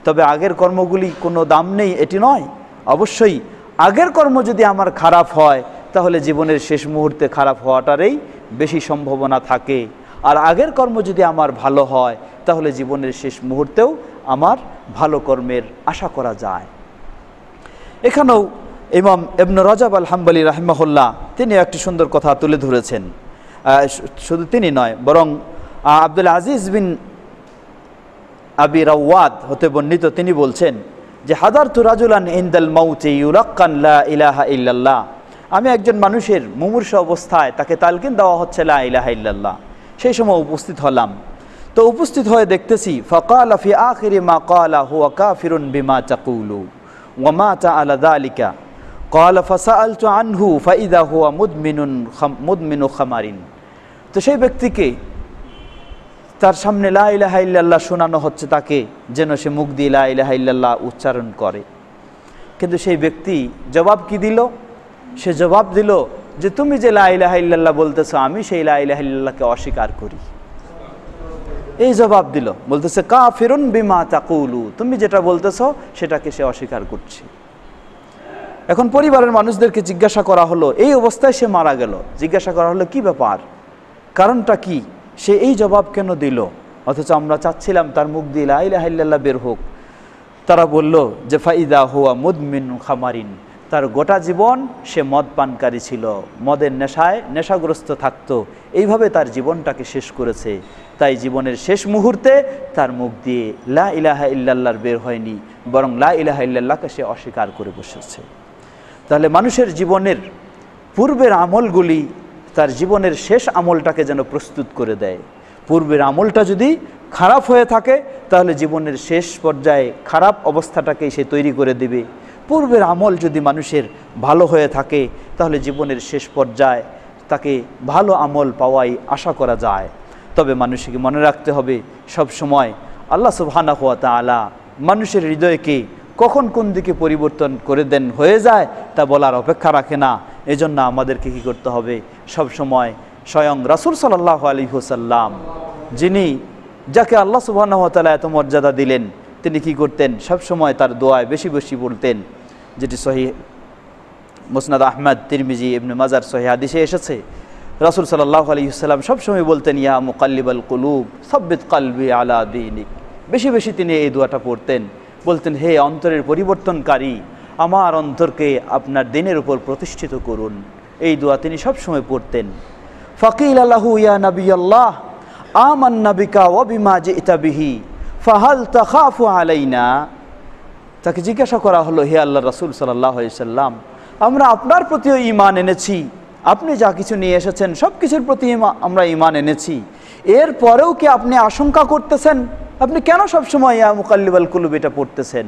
তবে আগের কর্মগুলি কোনো দাম নেই এটি নয় অবশ্যই আগের কর্ম যদি আমার খারাপ হয় তাহলে জীবনের শেষ মুহূর্তে খারাপ হওয়াটারই বেশি সম্ভাবনা থাকে আর আগের কর্ম যদি আমার ভালো হয় তাহলে জীবনের শেষ মুহূর্তেও আমার ভালো কর্মের আশা করা যায় এখানেও ইমাম এমন রাজাব আল হাম্বালি রাহমহল্লা তিনি একটি সুন্দর কথা তুলে ধরেছেন শুধু তিনি নয় বরং আব্দুল আজিজ বিন আবি রাওয়াদ হতে বর্ণিত তিনি বলছেন যে হাজার রাজুলান ইন্দাল মৌতি ইউরাক্কান লা ইলাহা ইল্লাল্লাহ আমি একজন মানুষের মুমূর্ষ অবস্থায় তাকে তালকিন দেওয়া হচ্ছে লা ইলাহা ইল্লাল্লাহ সেই সময় উপস্থিত হলাম তো উপস্থিত হয়ে দেখতেছি ফকাল আফি আখিরি মা কালা হুয়া কাফিরুন বিমা ওমা ওয়া মাতা আলিকা যালিকা ফসা আল عنه আনহু ফাইদা হুয়া মুদমিনুন মুদমিনু খামারিন তো সেই ব্যক্তিকে তার সামনে লাইলাহাইল্লাহ শোনানো হচ্ছে তাকে যেন সে মুখ দিয়ে লাইলাহাইল্লাহ উচ্চারণ করে কিন্তু সেই ব্যক্তি জবাব কি দিল সে জবাব দিল যে তুমি যে লাইলাহাইল্লাহ বলতেছ আমি সেই লাইলাহাইল্লাহকে অস্বীকার করি এই জবাব দিল বলতেছে কা ফিরুন বিমা তাকুলু তুমি যেটা বলতেছ সেটাকে সে অস্বীকার করছে এখন পরিবারের মানুষদেরকে জিজ্ঞাসা করা হলো এই অবস্থায় সে মারা গেল জিজ্ঞাসা করা হলো কি ব্যাপার কারণটা কি সে এই জবাব কেন দিল অথচ আমরা চাচ্ছিলাম তার মুখ দিয়ে লাইলাহাল্লাহ বের হোক তারা বলল যে ফাইদা হুয়া মুদমিন খামারিন তার গোটা জীবন সে মদ পানকারী ছিল মদের নেশায় নেশাগ্রস্ত থাকত এইভাবে তার জীবনটাকে শেষ করেছে তাই জীবনের শেষ মুহূর্তে তার মুখ দিয়ে লা ইলাহা ইল্লাল্লাহর বের হয়নি বরং লা ইলাহা ইল্লাল্লাহকে সে অস্বীকার করে বসেছে তাহলে মানুষের জীবনের পূর্বের আমলগুলি তার জীবনের শেষ আমলটাকে যেন প্রস্তুত করে দেয় পূর্বের আমলটা যদি খারাপ হয়ে থাকে তাহলে জীবনের শেষ পর্যায়ে খারাপ অবস্থাটাকেই সে তৈরি করে দেবে পূর্বের আমল যদি মানুষের ভালো হয়ে থাকে তাহলে জীবনের শেষ পর্যায়ে তাকে ভালো আমল পাওয়াই আশা করা যায় তবে মানুষকে মনে রাখতে হবে সব সময় আল্লাহ সুবহানা হুয়া তালা মানুষের হৃদয়কে কখন কোন দিকে পরিবর্তন করে দেন হয়ে যায় তা বলার অপেক্ষা রাখে না এজন্য আমাদেরকে কী করতে হবে সব সময় স্বয়ং রাসুল সাল্লাহ আলী হুসাল্লাম যিনি যাকে আল্লাহ সুবাহতালা এত মর্যাদা দিলেন তিনি কি করতেন সব সময় তার দোয়ায় বেশি বেশি বলতেন যেটি সহি মুসনাদ আহমেদ তিরমিজি এমনি মাজার সহিহাদিসে এসেছে রাসুল সাল্লাহ আলহিসাল্লাম সবসময় বলতেন ইয়া মুকাল্লিবাল কুলুব সব্বিত কালবি আলা দিনিক বেশি বেশি তিনি এই দোয়াটা পড়তেন বলতেন হে অন্তরের পরিবর্তনকারী আমার অন্তরকে আপনার দিনের উপর প্রতিষ্ঠিত করুন এই দোয়া তিনি সবসময় পড়তেন ফকিল আল্লাহু ইয়া নবী আল্লাহ আমান নবিকা অবিমা যে ইতাবিহি ফাহাল তখাফু আলাইনা তাকে জিজ্ঞাসা করা হলো হে আল্লাহ রাসুল সাল্লাম আমরা আপনার প্রতিও ইমান এনেছি আপনি যা কিছু নিয়ে এসেছেন সব কিছুর প্রতি আমরা ইমান এনেছি এর পরেও কি আপনি আশঙ্কা করতেছেন আপনি কেন সবসময় ইয়া মুকাল্লিবাল কুলুব এটা পড়তেছেন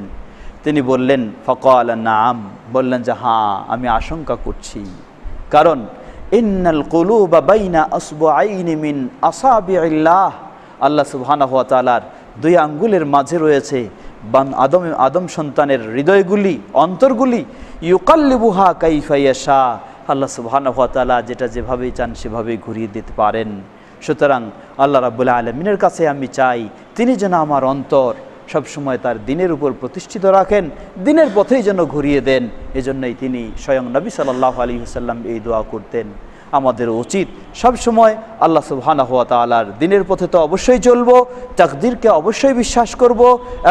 তিনি বললেন ফকল নাম বললেন যে হ্যাঁ আমি আশঙ্কা করছি কারণ ইন্নাল কুলু বা বাইনা আসবো মিন আসাবি আল্লাহ সুবহানাহু ওয়া তাআলার দুই আঙ্গুলের মাঝে রয়েছে বান আদম আদম সন্তানের হৃদয়গুলি অন্তরগুলি ইউকাল্লিবুহা কাইফাইয়া শাহ আল্লাহ সুবহানাহু ওয়া যেটা যেভাবেই চান সেভাবেই ঘুরিয়ে দিতে পারেন সুতরাং আল্লাহ রাবুল আলমিনের কাছে আমি চাই তিনি যেন আমার অন্তর সবসময় তার দিনের উপর প্রতিষ্ঠিত রাখেন দিনের পথেই যেন ঘুরিয়ে দেন এজন্যই তিনি স্বয়ং নবী সাল্লাহ আলী হুসাল্লাম এই দোয়া করতেন আমাদের উচিত সবসময় আল্লাহ সুবহানা হুয়া তালার দিনের পথে তো অবশ্যই চলবো তাকদিরকে অবশ্যই বিশ্বাস করব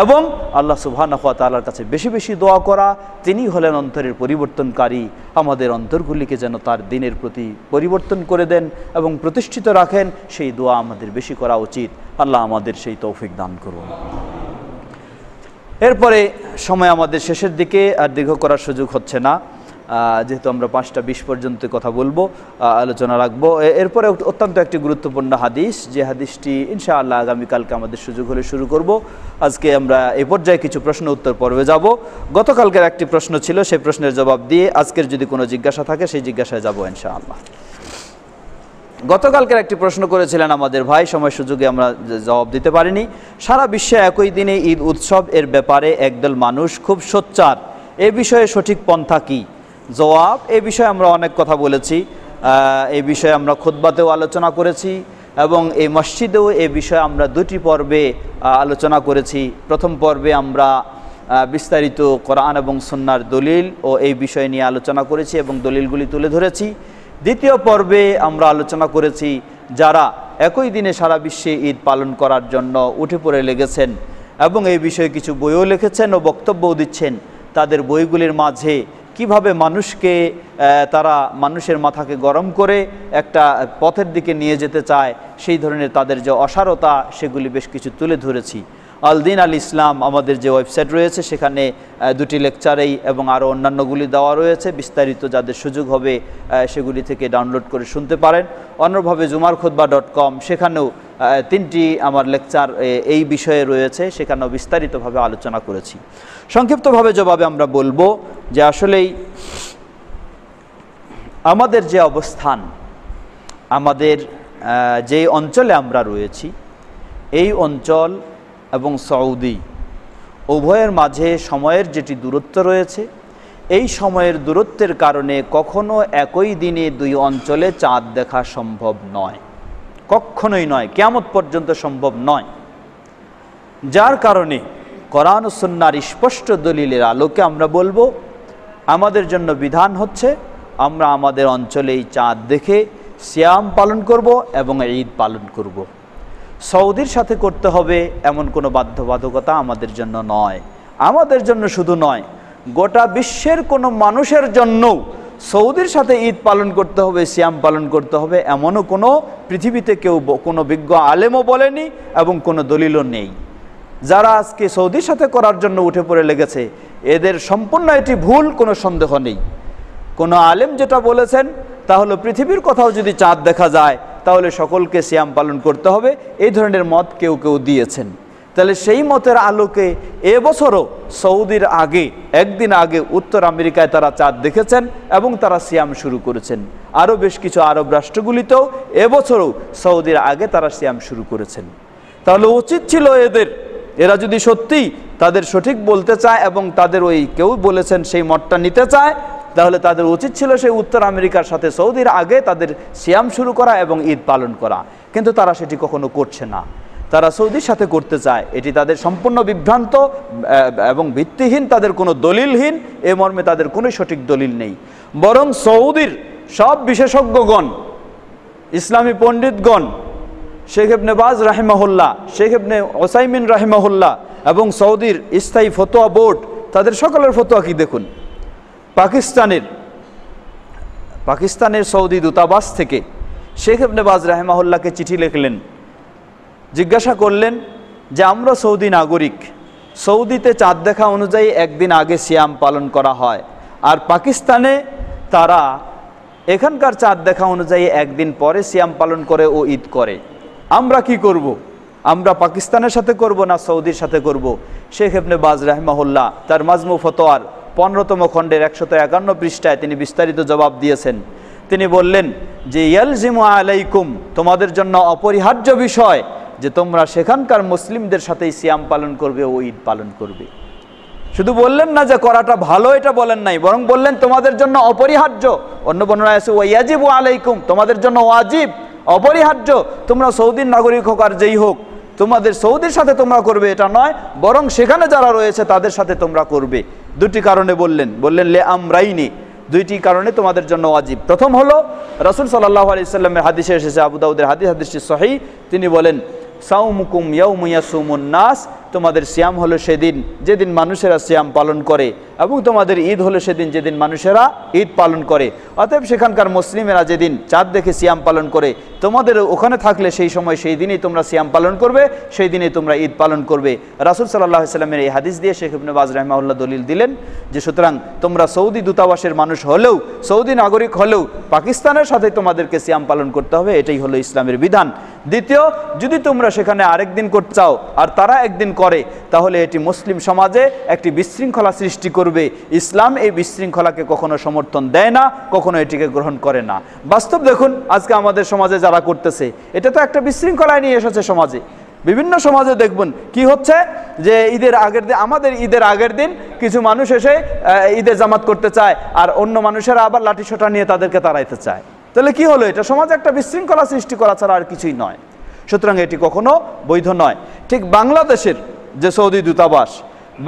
এবং আল্লাহ সুবহানা হুয়া তালার কাছে বেশি বেশি দোয়া করা তিনি হলেন অন্তরের পরিবর্তনকারী আমাদের অন্তরগুলিকে যেন তার দিনের প্রতি পরিবর্তন করে দেন এবং প্রতিষ্ঠিত রাখেন সেই দোয়া আমাদের বেশি করা উচিত আল্লাহ আমাদের সেই তৌফিক দান করুন এরপরে সময় আমাদের শেষের দিকে আর দীর্ঘ করার সুযোগ হচ্ছে না যেহেতু আমরা পাঁচটা বিশ পর্যন্ত কথা বলবো আলোচনা রাখবো এরপরে অত্যন্ত একটি গুরুত্বপূর্ণ হাদিস যে হাদিসটি ইনশাআল্লাহ আগামীকালকে আমাদের সুযোগ হলে শুরু করব আজকে আমরা এ পর্যায়ে কিছু প্রশ্ন উত্তর পর্বে যাব গতকালকের একটি প্রশ্ন ছিল সেই প্রশ্নের জবাব দিয়ে আজকের যদি কোনো জিজ্ঞাসা থাকে সেই জিজ্ঞাসায় যাবো ইনশাআল্লাহ গতকালকের একটি প্রশ্ন করেছিলেন আমাদের ভাই সময় সুযোগে আমরা জবাব দিতে পারিনি সারা বিশ্বে একই দিনে ঈদ উৎসব এর ব্যাপারে একদল মানুষ খুব সোচ্চার এ বিষয়ে সঠিক পন্থা কী জবাব এ বিষয়ে আমরা অনেক কথা বলেছি এ বিষয়ে আমরা খোদবাতেও আলোচনা করেছি এবং এই মসজিদেও এ বিষয়ে আমরা দুটি পর্বে আলোচনা করেছি প্রথম পর্বে আমরা বিস্তারিত কোরআন এবং সন্ন্যার দলিল ও এই বিষয় নিয়ে আলোচনা করেছি এবং দলিলগুলি তুলে ধরেছি দ্বিতীয় পর্বে আমরা আলোচনা করেছি যারা একই দিনে সারা বিশ্বে ঈদ পালন করার জন্য উঠে পড়ে লেগেছেন এবং এই বিষয়ে কিছু বইও লিখেছেন ও বক্তব্যও দিচ্ছেন তাদের বইগুলির মাঝে কিভাবে মানুষকে তারা মানুষের মাথাকে গরম করে একটা পথের দিকে নিয়ে যেতে চায় সেই ধরনের তাদের যে অসারতা সেগুলি বেশ কিছু তুলে ধরেছি আলদিন আল ইসলাম আমাদের যে ওয়েবসাইট রয়েছে সেখানে দুটি লেকচারেই এবং আরও অন্যান্যগুলি দেওয়া রয়েছে বিস্তারিত যাদের সুযোগ হবে সেগুলি থেকে ডাউনলোড করে শুনতে পারেন অন্যভাবে জুমার খোদবা ডট কম সেখানেও তিনটি আমার লেকচার এই বিষয়ে রয়েছে সেখানেও বিস্তারিতভাবে আলোচনা করেছি সংক্ষিপ্তভাবে জবাবে আমরা বলবো যে আসলেই আমাদের যে অবস্থান আমাদের যে অঞ্চলে আমরা রয়েছি এই অঞ্চল এবং সৌদি উভয়ের মাঝে সময়ের যেটি দূরত্ব রয়েছে এই সময়ের দূরত্বের কারণে কখনো একই দিনে দুই অঞ্চলে চাঁদ দেখা সম্ভব নয় কখনোই নয় কেমত পর্যন্ত সম্ভব নয় যার কারণে কোরআন সন্ন্যার স্পষ্ট দলিলের আলোকে আমরা বলবো আমাদের জন্য বিধান হচ্ছে আমরা আমাদের অঞ্চলেই চাঁদ দেখে শ্যাম পালন করব এবং ঈদ পালন করব। সৌদির সাথে করতে হবে এমন কোনো বাধ্যবাধকতা আমাদের জন্য নয় আমাদের জন্য শুধু নয় গোটা বিশ্বের কোনো মানুষের জন্যও সৌদির সাথে ঈদ পালন করতে হবে শ্যাম পালন করতে হবে এমনও কোনো পৃথিবীতে কেউ কোনো বিজ্ঞ আলেমও বলেনি এবং কোনো দলিলও নেই যারা আজকে সৌদির সাথে করার জন্য উঠে পড়ে লেগেছে এদের সম্পূর্ণ এটি ভুল কোনো সন্দেহ নেই কোনো আলেম যেটা বলেছেন তাহলে পৃথিবীর কথাও যদি চাঁদ দেখা যায় তাহলে সকলকে সিয়াম পালন করতে হবে এই ধরনের মত কেউ কেউ দিয়েছেন তাহলে সেই মতের আলোকে এবছরও সৌদির আগে একদিন আগে উত্তর আমেরিকায় তারা চাঁদ দেখেছেন এবং তারা সিয়াম শুরু করেছেন আরও বেশ কিছু আরব রাষ্ট্রগুলিতেও এবছরও সৌদির আগে তারা সিয়াম শুরু করেছেন তাহলে উচিত ছিল এদের এরা যদি সত্যি তাদের সঠিক বলতে চায় এবং তাদের ওই কেউ বলেছেন সেই মতটা নিতে চায় তাহলে তাদের উচিত ছিল সেই উত্তর আমেরিকার সাথে সৌদির আগে তাদের সিয়াম শুরু করা এবং ঈদ পালন করা কিন্তু তারা সেটি কখনো করছে না তারা সৌদির সাথে করতে চায় এটি তাদের সম্পূর্ণ বিভ্রান্ত এবং ভিত্তিহীন তাদের কোনো দলিলহীন এ মর্মে তাদের কোনো সঠিক দলিল নেই বরং সৌদির সব বিশেষজ্ঞগণ ইসলামী পণ্ডিতগণ শেখ এবনে বাজ রাহেমাহুল্লাহ শেখ এবনে ওসাইমিন রাহেমাহুল্লাহ এবং সৌদির স্থায়ী ফতোয়া বোর্ড তাদের সকলের ফতোয়া কি দেখুন পাকিস্তানের পাকিস্তানের সৌদি দূতাবাস থেকে শেখ এবনেবাজ রাহেমাহুল্লাহকে চিঠি লিখলেন জিজ্ঞাসা করলেন যে আমরা সৌদি নাগরিক সৌদিতে চাঁদ দেখা অনুযায়ী একদিন আগে সিয়াম পালন করা হয় আর পাকিস্তানে তারা এখানকার চাঁদ দেখা অনুযায়ী একদিন পরে সিয়াম পালন করে ও ঈদ করে আমরা কি করব। আমরা পাকিস্তানের সাথে করব না সৌদির সাথে করব। শেখ এবনে বাজ রাহমাহুল্লাহ তার মাজমু ফতোয়ার পনেরোতম খণ্ডের একশত একান্ন পৃষ্ঠায় তিনি বিস্তারিত জবাব দিয়েছেন তিনি বললেন যে ইয়ালজিমু আলাইকুম তোমাদের জন্য অপরিহার্য বিষয় যে তোমরা সেখানকার মুসলিমদের সাথেই সিয়াম পালন করবে ও ঈদ পালন করবে শুধু বললেন না যে করাটা ভালো এটা বলেন নাই বরং বললেন তোমাদের জন্য অপরিহার্য অন্য বর্ণনা আছে ওয়াজিব আলাইকুম তোমাদের জন্য ওয়াজিব অপরিহার্য তোমরা সৌদির নাগরিক হোক আর যেই হোক তোমাদের সৌদির সাথে তোমরা করবে এটা নয় বরং সেখানে যারা রয়েছে তাদের সাথে তোমরা করবে দুটি কারণে বললেন বললেন লে আমরাইনি দুইটি কারণে তোমাদের জন্য অজীব প্রথম হলো রসুল সাল্লাহ আলিয়াল্লামের হাদিসে এসেছে আবুদাউদের হাদিস হাদিসটি সহি তিনি বলেন সাউমুকুম ইয়াউমুয়াসুমুন নাস তোমাদের সিয়াম হলো সেদিন যেদিন মানুষেরা সিয়াম পালন করে এবং তোমাদের ঈদ হলো সেদিন যেদিন মানুষেরা ঈদ পালন করে অতএব সেখানকার মুসলিমেরা যেদিন চাঁদ দেখে সিয়াম পালন করে তোমাদের ওখানে থাকলে সেই সময় সেই দিনেই তোমরা সিয়াম পালন করবে সেই দিনেই তোমরা ঈদ পালন করবে রাসুল সাল্লাহ সাল্লামের এই হাদিস দিয়ে শেখ ইবনে বাজ রহমাউল্লাহ দলিল দিলেন যে সুতরাং তোমরা সৌদি দূতাবাসের মানুষ হলেও সৌদি নাগরিক হলেও পাকিস্তানের সাথে তোমাদেরকে সিয়াম পালন করতে হবে এটাই হলো ইসলামের বিধান দ্বিতীয় যদি তোমরা সেখানে আরেক দিন করতে চাও আর তারা একদিন করে তাহলে এটি মুসলিম সমাজে একটি বিশৃঙ্খলা সৃষ্টি করবে ইসলাম এই বিশৃঙ্খলাকে কখনো সমর্থন দেয় না কখনো এটিকে গ্রহণ করে না বাস্তব দেখুন আজকে আমাদের সমাজে যারা করতেছে এটা তো একটা বিশৃঙ্খলায় নিয়ে এসেছে সমাজে বিভিন্ন সমাজে দেখবেন কি হচ্ছে যে ঈদের আগের দিন আমাদের ঈদের আগের দিন কিছু মানুষ এসে ঈদে জামাত করতে চায় আর অন্য মানুষেরা আবার লাঠি সোটা নিয়ে তাদেরকে তাড়াইতে চায় তাহলে কি হলো এটা সমাজে একটা বিশৃঙ্খলা সৃষ্টি করা ছাড়া আর কিছুই নয় সুতরাং এটি কখনো বৈধ নয় ঠিক বাংলাদেশের যে সৌদি দূতাবাস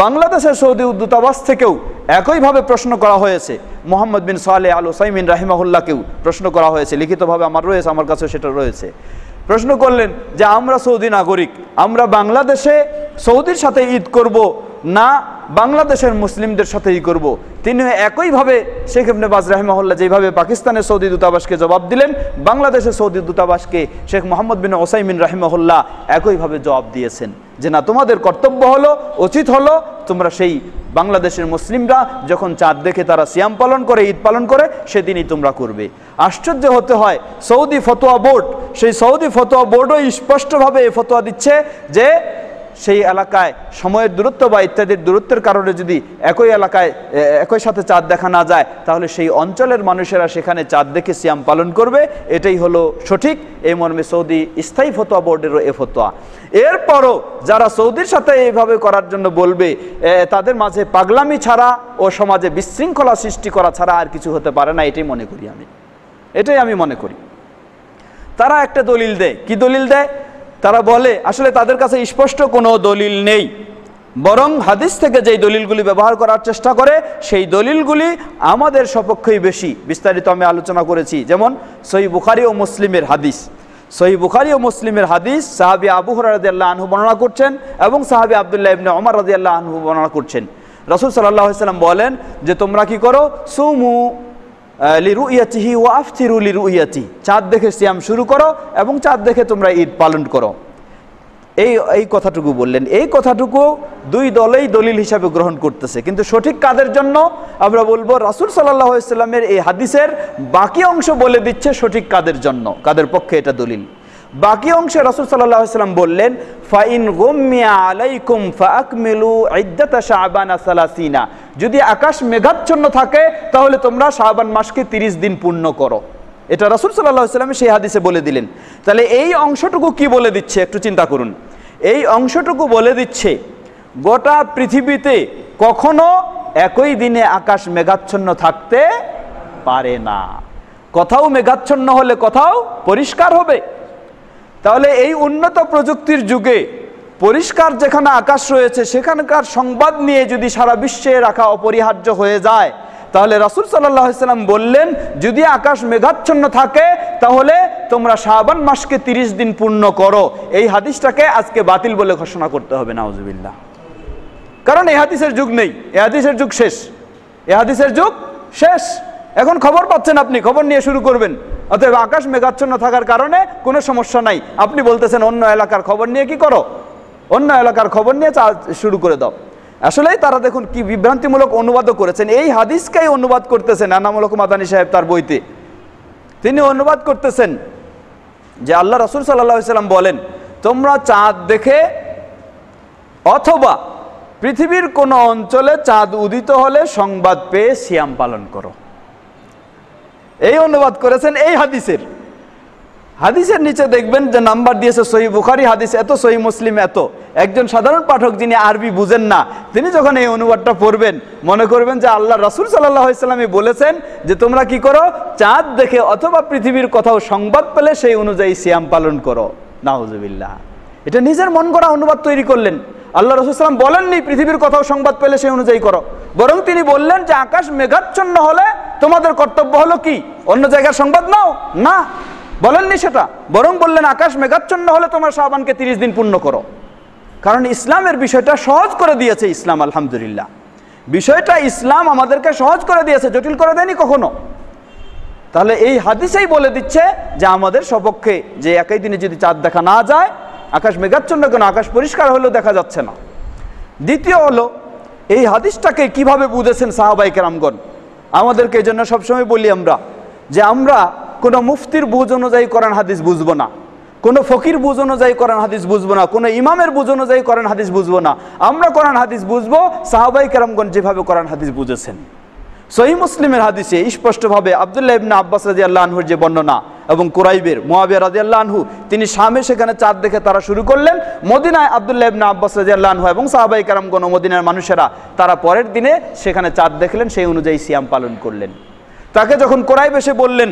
বাংলাদেশের সৌদি দূতাবাস থেকেও একইভাবে প্রশ্ন করা হয়েছে মোহাম্মদ বিন সালে আল ওসাইমিন রাহিমাহুল্লাহকেও প্রশ্ন করা হয়েছে লিখিতভাবে আমার রয়েছে আমার কাছে সেটা রয়েছে প্রশ্ন করলেন যে আমরা সৌদি নাগরিক আমরা বাংলাদেশে সৌদির সাথে ঈদ করব না বাংলাদেশের মুসলিমদের সাথেই করব। তিনি একইভাবে শেখ ইবনে বাজ রাহেমহল্লা যেভাবে পাকিস্তানের সৌদি দূতাবাসকে জবাব দিলেন বাংলাদেশের সৌদি দূতাবাসকে শেখ মোহাম্মদ বিন ওসাইমিন রাহেমহল্লা একইভাবে জবাব দিয়েছেন যে না তোমাদের কর্তব্য হলো উচিত হলো তোমরা সেই বাংলাদেশের মুসলিমরা যখন চাঁদ দেখে তারা সিয়াম পালন করে ঈদ পালন করে সেদিনই তোমরা করবে আশ্চর্য হতে হয় সৌদি ফতোয়া বোর্ড সেই সৌদি ফতোয়া বোর্ডও স্পষ্টভাবে এই ফতোয়া দিচ্ছে যে সেই এলাকায় সময়ের দূরত্ব বা ইত্যাদির দূরত্বের কারণে যদি একই এলাকায় একই সাথে চাঁদ দেখা না যায় তাহলে সেই অঞ্চলের মানুষেরা সেখানে চাঁদ দেখে সিয়াম পালন করবে এটাই হলো সঠিক এই মর্মে সৌদি স্থায়ী ফতোয়া বোর্ডেরও এ ফতোয়া এরপরও যারা সৌদির সাথে এইভাবে করার জন্য বলবে তাদের মাঝে পাগলামি ছাড়া ও সমাজে বিশৃঙ্খলা সৃষ্টি করা ছাড়া আর কিছু হতে পারে না এটাই মনে করি আমি এটাই আমি মনে করি তারা একটা দলিল দেয় কি দলিল দেয় তারা বলে আসলে তাদের কাছে স্পষ্ট কোনো দলিল নেই বরং হাদিস থেকে যেই দলিলগুলি ব্যবহার করার চেষ্টা করে সেই দলিলগুলি আমাদের সপক্ষেই বেশি বিস্তারিত আমি আলোচনা করেছি যেমন সহি বুখারি ও মুসলিমের হাদিস সহি বুখারি ও মুসলিমের হাদিস সাহাবি আবু হরাদিয়াল্লাহ আনহু বর্ণনা করছেন এবং সাহাবি আবদুল্লাহ ইবনে অমর রাজিয়াল্লাহ আনহু বর্ণনা করছেন রসুল সাল্লাহ সাল্লাম বলেন যে তোমরা কি করো সুমু লিরুইয়াতিহি ও আফতিরু লিরুইয়াতি চাঁদ দেখে সিয়াম শুরু করো এবং চাঁদ দেখে তোমরা ঈদ পালন করো এই এই কথাটুকু বললেন এই কথাটুকু দুই দলেই দলিল হিসাবে গ্রহণ করতেছে কিন্তু সঠিক কাদের জন্য আমরা বলবো রাসুল সাল্লাহ ইসলামের এই হাদিসের বাকি অংশ বলে দিচ্ছে সঠিক কাদের জন্য কাদের পক্ষে এটা দলিল বাকি অংশে রসুল সাল্লাম বললেন ফাইন গোমিয়া আলাইকুম ফাকমিলু ইদ্দাতা শাহবানা সালাসিনা যদি আকাশ মেঘাচ্ছন্ন থাকে তাহলে তোমরা শাহবান মাসকে তিরিশ দিন পূর্ণ করো এটা রসুল সাল্লাহ সাল্লাম সেই হাদিসে বলে দিলেন তাহলে এই অংশটুকু কি বলে দিচ্ছে একটু চিন্তা করুন এই অংশটুকু বলে দিচ্ছে গোটা পৃথিবীতে কখনো একই দিনে আকাশ মেঘাচ্ছন্ন থাকতে পারে না কোথাও মেঘাচ্ছন্ন হলে কোথাও পরিষ্কার হবে তাহলে এই উন্নত প্রযুক্তির যুগে পরিষ্কার যেখানে আকাশ রয়েছে সেখানকার সংবাদ নিয়ে যদি সারা বিশ্বে রাখা অপরিহার্য হয়ে যায় তাহলে রাসুল সাল্লাম বললেন যদি আকাশ মেঘাচ্ছন্ন থাকে তাহলে তোমরা শাহবান মাসকে ৩০ দিন পূর্ণ করো এই হাদিসটাকে আজকে বাতিল বলে ঘোষণা করতে হবে নাউজুবিল্লা কারণ এ হাদিসের যুগ নেই এ হাদিসের যুগ শেষ এ হাদিসের যুগ শেষ এখন খবর পাচ্ছেন আপনি খবর নিয়ে শুরু করবেন অতএব আকাশ মেঘাচ্ছন্ন থাকার কারণে কোনো সমস্যা নাই আপনি বলতেছেন অন্য এলাকার খবর নিয়ে কি করো অন্য এলাকার খবর নিয়ে শুরু করে দাও আসলেই তারা দেখুন কি বিভ্রান্তিমূলক অনুবাদও করেছেন এই হাদিসকেই অনুবাদ করতেছেন আনামূলক মাদানী সাহেব তার বইতে তিনি অনুবাদ করতেছেন যে আল্লাহ রসুল সাল্লাহ সাল্লাম বলেন তোমরা চাঁদ দেখে অথবা পৃথিবীর কোনো অঞ্চলে চাঁদ উদিত হলে সংবাদ পেয়ে সিয়াম পালন করো এই অনুবাদ করেছেন এই হাদিসের হাদিসের নিচে দেখবেন যে নাম্বার দিয়েছে সহি বুখারি হাদিস এত সহি মুসলিম এত একজন সাধারণ পাঠক যিনি আরবি বুঝেন না তিনি যখন এই অনুবাদটা পড়বেন মনে করবেন যে আল্লাহ রাসুল সাল্লাহ ইসলামী বলেছেন যে তোমরা কি করো চাঁদ দেখে অথবা পৃথিবীর কোথাও সংবাদ পেলে সেই অনুযায়ী সিয়াম পালন করো নাউজবিল্লা এটা নিজের মন করা অনুবাদ তৈরি করলেন আল্লাহ রসুলাম বলেননি পৃথিবীর কোথাও সংবাদ পেলে সেই অনুযায়ী করো বরং তিনি বললেন যে আকাশ মেঘাচ্ছন্ন হলে তোমাদের কর্তব্য হলো কি অন্য জায়গার সংবাদ নাও না বলেননি সেটা বরং বললেন আকাশ মেঘাচ্ছন্ন হলে তোমার সাবানকে তিরিশ দিন পূর্ণ করো কারণ ইসলামের বিষয়টা সহজ করে দিয়েছে ইসলাম আলহামদুলিল্লাহ বিষয়টা ইসলাম আমাদেরকে সহজ করে দিয়েছে জটিল করে দেয়নি কখনো তাহলে এই হাদিসেই বলে দিচ্ছে যে আমাদের সপক্ষে যে একই দিনে যদি চাঁদ দেখা না যায় আকাশ মেঘাচ্ছন্ন কেন আকাশ পরিষ্কার হলেও দেখা যাচ্ছে না দ্বিতীয় হলো এই হাদিসটাকে কিভাবে বুঝেছেন সাহাবাই রামগণ আমাদেরকে এই জন্য সবসময় বলি আমরা যে আমরা কোনো মুফতির বুঝ অনুযায়ী করেন হাদিস বুঝবো না কোনো ফকির বুঝ অনুযায়ী করেন হাদিস বুঝবো না কোনো ইমামের বুঝ অনুযায়ী করেন হাদিস বুঝবো না আমরা করেন হাদিস বুঝবো সাহাবাই কেরামগণ যেভাবে করেন হাদিস বুঝেছেন সহি মুসলিমের হাদিসে স্পষ্টভাবে আবদুল্লাহ ইবনা আব্বাস রাজি আল্লাহর যে বর্ণনা এবং কোরাইবের মোয়াবিয়া রাজি আল্লাহু তিনি স্বামে সেখানে চাঁদ দেখে তারা শুরু করলেন মদিনায় আবদুল্লাহ ইবনা আব্বাস রাজি আল্লাহু এবং সাহাবাই গণ মদিনার মানুষেরা তারা পরের দিনে সেখানে চাঁদ দেখলেন সেই অনুযায়ী সিয়াম পালন করলেন তাকে যখন কোরাইবে এসে বললেন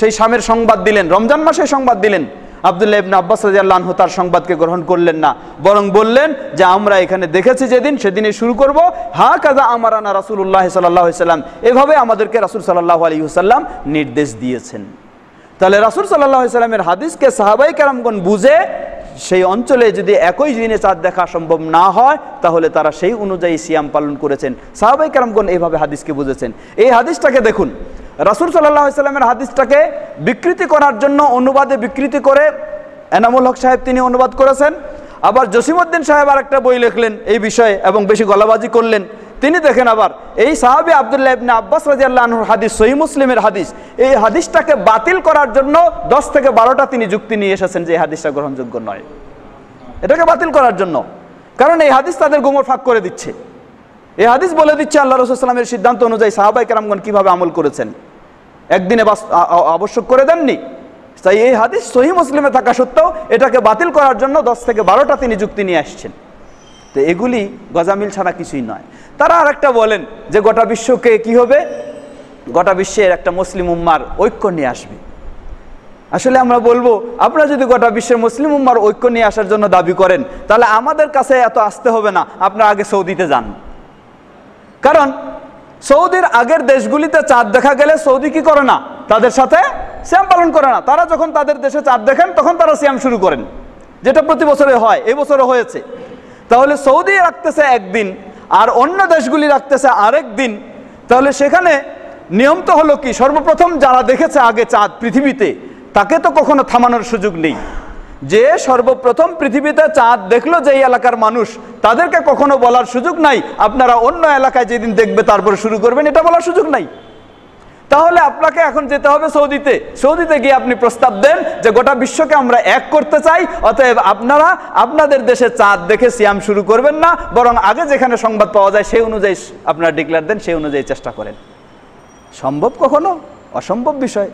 সেই স্বামের সংবাদ দিলেন রমজান মাসে সংবাদ দিলেন আবদুল্লাহ ইবনা আব্বাস রাজিয়াল্লাহ তার সংবাদকে গ্রহণ করলেন না বরং বললেন যে আমরা এখানে দেখেছি যেদিন সেদিনে শুরু করব হা কাজা আমারানা রাসুল্লাহ সাল্লাহ সাল্লাম এভাবে আমাদেরকে রাসুল সাল্লাহ আলী সাল্লাম নির্দেশ দিয়েছেন তাহলে রাসুল সাল্লাহ সাল্লামের হাদিসকে সাহাবাই কেরামগণ বুঝে সেই অঞ্চলে যদি একই দিনে চাঁদ দেখা সম্ভব না হয় তাহলে তারা সেই অনুযায়ী সিয়াম পালন করেছেন সাহাবাই কারামগণ এইভাবে হাদিসকে বুঝেছেন এই হাদিসটাকে দেখুন রাসুল সাল্লাহ ইসলামের হাদিসটাকে বিকৃতি করার জন্য অনুবাদে বিকৃতি করে এনামুল হক সাহেব তিনি অনুবাদ করেছেন আবার জসিমউদ্দিন সাহেব আর একটা বই লিখলেন এই বিষয়ে এবং বেশি গলাবাজি করলেন তিনি দেখেন আবার এই সাহাবি আবদুল্লাহ ইবনে আব্বাস রাজিয়াল্লাহর হাদিস সহি মুসলিমের হাদিস এই হাদিসটাকে বাতিল করার জন্য দশ থেকে বারোটা তিনি যুক্তি নিয়ে এসেছেন যে এই হাদিসটা গ্রহণযোগ্য নয় এটাকে বাতিল করার জন্য কারণ এই হাদিস তাদের গোমর ফাঁক করে দিচ্ছে এই হাদিস বলে দিচ্ছে আল্লাহ রসুলামের সিদ্ধান্ত অনুযায়ী সাহাবাই কেরামগণ কীভাবে আমল করেছেন একদিনে আবশ্যক করে দেননি তাই এই হাদিস সহি মুসলিমে থাকা সত্ত্বেও এটাকে বাতিল করার জন্য দশ থেকে বারোটা তিনি যুক্তি নিয়ে আসছেন তো এগুলি গজামিল ছাড়া কিছুই নয় তারা আর একটা বলেন যে গোটা বিশ্বকে কি হবে গোটা বিশ্বের একটা মুসলিম উম্মার ঐক্য নিয়ে আসবে আসলে আমরা বলবো আপনারা যদি গোটা বিশ্বের মুসলিম উম্মার ঐক্য নিয়ে আসার জন্য দাবি করেন তাহলে আমাদের কাছে এত আসতে হবে না আপনারা আগে সৌদিতে যান কারণ সৌদির আগের দেশগুলিতে চাঁদ দেখা গেলে সৌদি কি করে না তাদের সাথে শ্যাম পালন করে না তারা যখন তাদের দেশে চাঁদ দেখেন তখন তারা শ্যাম শুরু করেন যেটা প্রতি বছরে হয় এই বছরে হয়েছে তাহলে সৌদি রাখতেছে একদিন আর অন্য দেশগুলি রাখতেছে আরেক দিন তাহলে সেখানে নিয়ম তো হলো কি সর্বপ্রথম যারা দেখেছে আগে চাঁদ পৃথিবীতে তাকে তো কখনো থামানোর সুযোগ নেই যে সর্বপ্রথম পৃথিবীতে চাঁদ দেখলো যে এলাকার মানুষ তাদেরকে কখনো বলার সুযোগ নাই আপনারা অন্য এলাকায় যেদিন দেখবে তারপর শুরু করবেন এটা বলার সুযোগ নাই তাহলে আপনাকে এখন যেতে হবে সৌদিতে সৌদিতে গিয়ে আপনি প্রস্তাব দেন যে গোটা বিশ্বকে আমরা এক করতে চাই অতএব আপনারা আপনাদের দেশে চাঁদ দেখে সিয়াম শুরু করবেন না বরং আগে যেখানে সংবাদ পাওয়া যায় সেই অনুযায়ী আপনারা ডিক্লেয়ার দেন সেই অনুযায়ী চেষ্টা করেন সম্ভব কখনো অসম্ভব বিষয়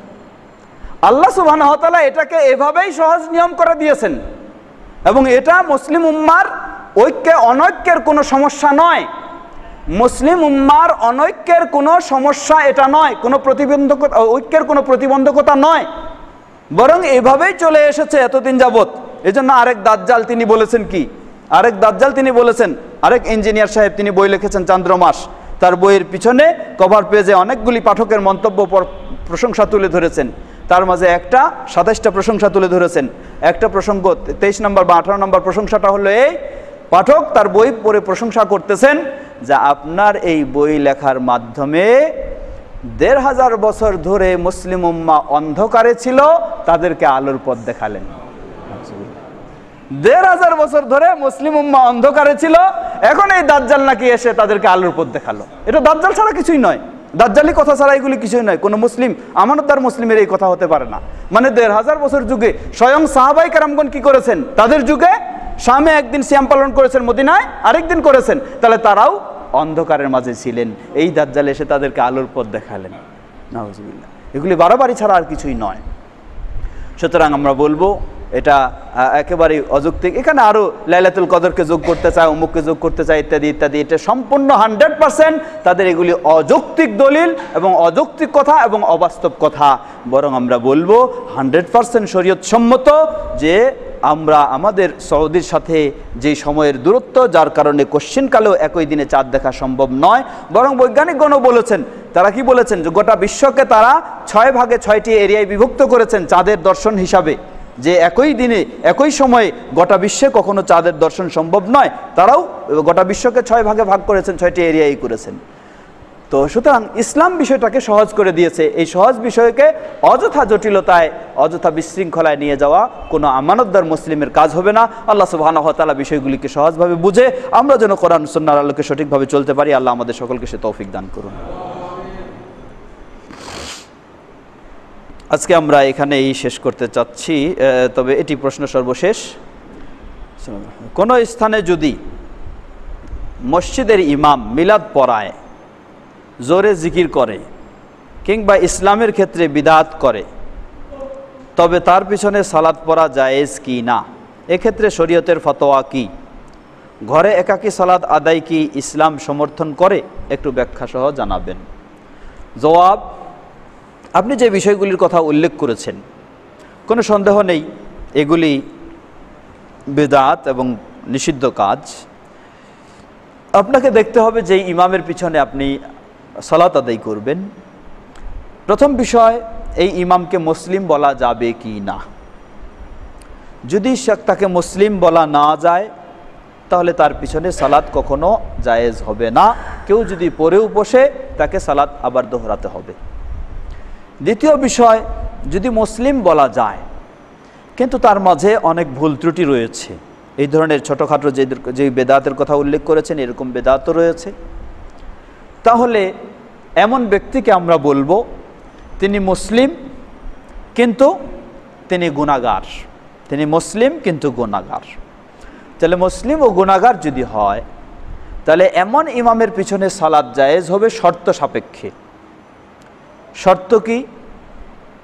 আল্লাহ সুবাহ এটাকে এভাবেই সহজ নিয়ম করে দিয়েছেন এবং এটা মুসলিম উম্মার ঐক্যে অনৈক্যের কোনো সমস্যা নয় মুসলিম উম্মার অনৈক্যের কোনো সমস্যা এটা নয় কোনো প্রতিবন্ধকতা ঐক্যের কোনো প্রতিবন্ধকতা নয় বরং এভাবেই চলে এসেছে এতদিন যাবৎ এজন্য আরেক দাজ্জাল তিনি বলেছেন কি আরেক দাজ্জাল তিনি বলেছেন আরেক ইঞ্জিনিয়ার সাহেব তিনি বই লিখেছেন চান্দ্রমাস তার বইয়ের পিছনে কভার পেজে অনেকগুলি পাঠকের মন্তব্য প্রশংসা তুলে ধরেছেন তার মাঝে একটা সাতাইশটা প্রশংসা তুলে ধরেছেন একটা প্রসঙ্গ তেইশ নম্বর বা আঠারো নম্বর প্রশংসাটা হলো এই পাঠক তার বই পড়ে প্রশংসা করতেছেন যা আপনার এই বই লেখার মাধ্যমে দেড় হাজার বছর ধরে মুসলিম উম্মা অন্ধকারে ছিল তাদেরকে আলোর পথ দেখালেন দেড় হাজার বছর ধরে মুসলিম উম্মা অন্ধকারে ছিল এখন এই দাজ্জাল নাকি এসে তাদেরকে আলোর পথ দেখালো এটা দাজ্জাল ছাড়া কিছুই নয় দাজ্জালি কথা ছাড়া এগুলি কিছুই নয় কোনো মুসলিম আমানতদার মুসলিমের এই কথা হতে পারে না মানে দেড় হাজার বছর যুগে স্বয়ং সাহাবাই কারামগণ কি করেছেন তাদের যুগে স্বামী একদিন শ্যাম পালন করেছেন মদিনায় আরেকদিন করেছেন তাহলে তারাও অন্ধকারের মাঝে ছিলেন এই দাজ্জালে এসে তাদেরকে আলোর পথ দেখালেন নওয়াজ এগুলি বারোবারই ছাড়া আর কিছুই নয় সুতরাং আমরা বলবো এটা একেবারেই অযৌক্তিক এখানে আরও লাইলাতুল কদরকে যোগ করতে চায় অমুককে যোগ করতে চায় ইত্যাদি ইত্যাদি এটা সম্পূর্ণ হান্ড্রেড পার্সেন্ট তাদের এগুলি অযৌক্তিক দলিল এবং অযৌক্তিক কথা এবং অবাস্তব কথা বরং আমরা বলবো হান্ড্রেড পার্সেন্ট শরীয়ত সম্মত যে আমরা আমাদের সৌদির সাথে যে সময়ের দূরত্ব যার কারণে কোশ্চিনকালেও একই দিনে চাঁদ দেখা সম্ভব নয় বরং বৈজ্ঞানিকগণও বলেছেন তারা কি বলেছেন যে গোটা বিশ্বকে তারা ছয় ভাগে ছয়টি এরিয়ায় বিভক্ত করেছেন চাঁদের দর্শন হিসাবে যে একই দিনে একই সময়ে গোটা বিশ্বে কখনো চাঁদের দর্শন সম্ভব নয় তারাও গোটা বিশ্বকে ছয় ভাগে ভাগ করেছেন ছয়টি এরিয়াই করেছেন তো সুতরাং ইসলাম বিষয়টাকে সহজ করে দিয়েছে এই সহজ বিষয়কে অযথা জটিলতায় অযথা বিশৃঙ্খলায় নিয়ে যাওয়া কোনো আমানতদার মুসলিমের কাজ হবে না আল্লাহ হতালা বিষয়গুলিকে সহজভাবে বুঝে আমরা যেন কোরআন সন্ন্যার আলোকে সঠিকভাবে চলতে পারি আল্লাহ আমাদের সকলকে সে তৌফিক দান করুন আজকে আমরা এখানেই শেষ করতে চাচ্ছি তবে এটি প্রশ্ন সর্বশেষ কোনো স্থানে যদি মসজিদের ইমাম মিলাদ পড়ায় জোরে জিকির করে কিংবা ইসলামের ক্ষেত্রে বিদাত করে তবে তার পিছনে সালাদ পড়া জায়েজ কি না এক্ষেত্রে শরীয়তের ফতোয়া কি ঘরে একাকী সালাদ আদায় কি ইসলাম সমর্থন করে একটু ব্যাখ্যাসহ জানাবেন জবাব আপনি যে বিষয়গুলির কথা উল্লেখ করেছেন কোনো সন্দেহ নেই এগুলি বেদাত এবং নিষিদ্ধ কাজ আপনাকে দেখতে হবে যে ইমামের পিছনে আপনি সালাত আদায় করবেন প্রথম বিষয় এই ইমামকে মুসলিম বলা যাবে কি না যদি তাকে মুসলিম বলা না যায় তাহলে তার পিছনে সালাদ কখনো জায়েজ হবে না কেউ যদি পরেও বসে তাকে সালাদ আবার দোহরাতে হবে দ্বিতীয় বিষয় যদি মুসলিম বলা যায় কিন্তু তার মাঝে অনেক ভুল ত্রুটি রয়েছে এই ধরনের ছোটোখাটো যে যে বেদাতের কথা উল্লেখ করেছেন এরকম বেদাতও রয়েছে তাহলে এমন ব্যক্তিকে আমরা বলবো তিনি মুসলিম কিন্তু তিনি গুণাগার তিনি মুসলিম কিন্তু গুণাগার তাহলে মুসলিম ও গুণাগার যদি হয় তাহলে এমন ইমামের পিছনে সালাদ জায়েজ হবে শর্ত সাপেক্ষে শর্ত কি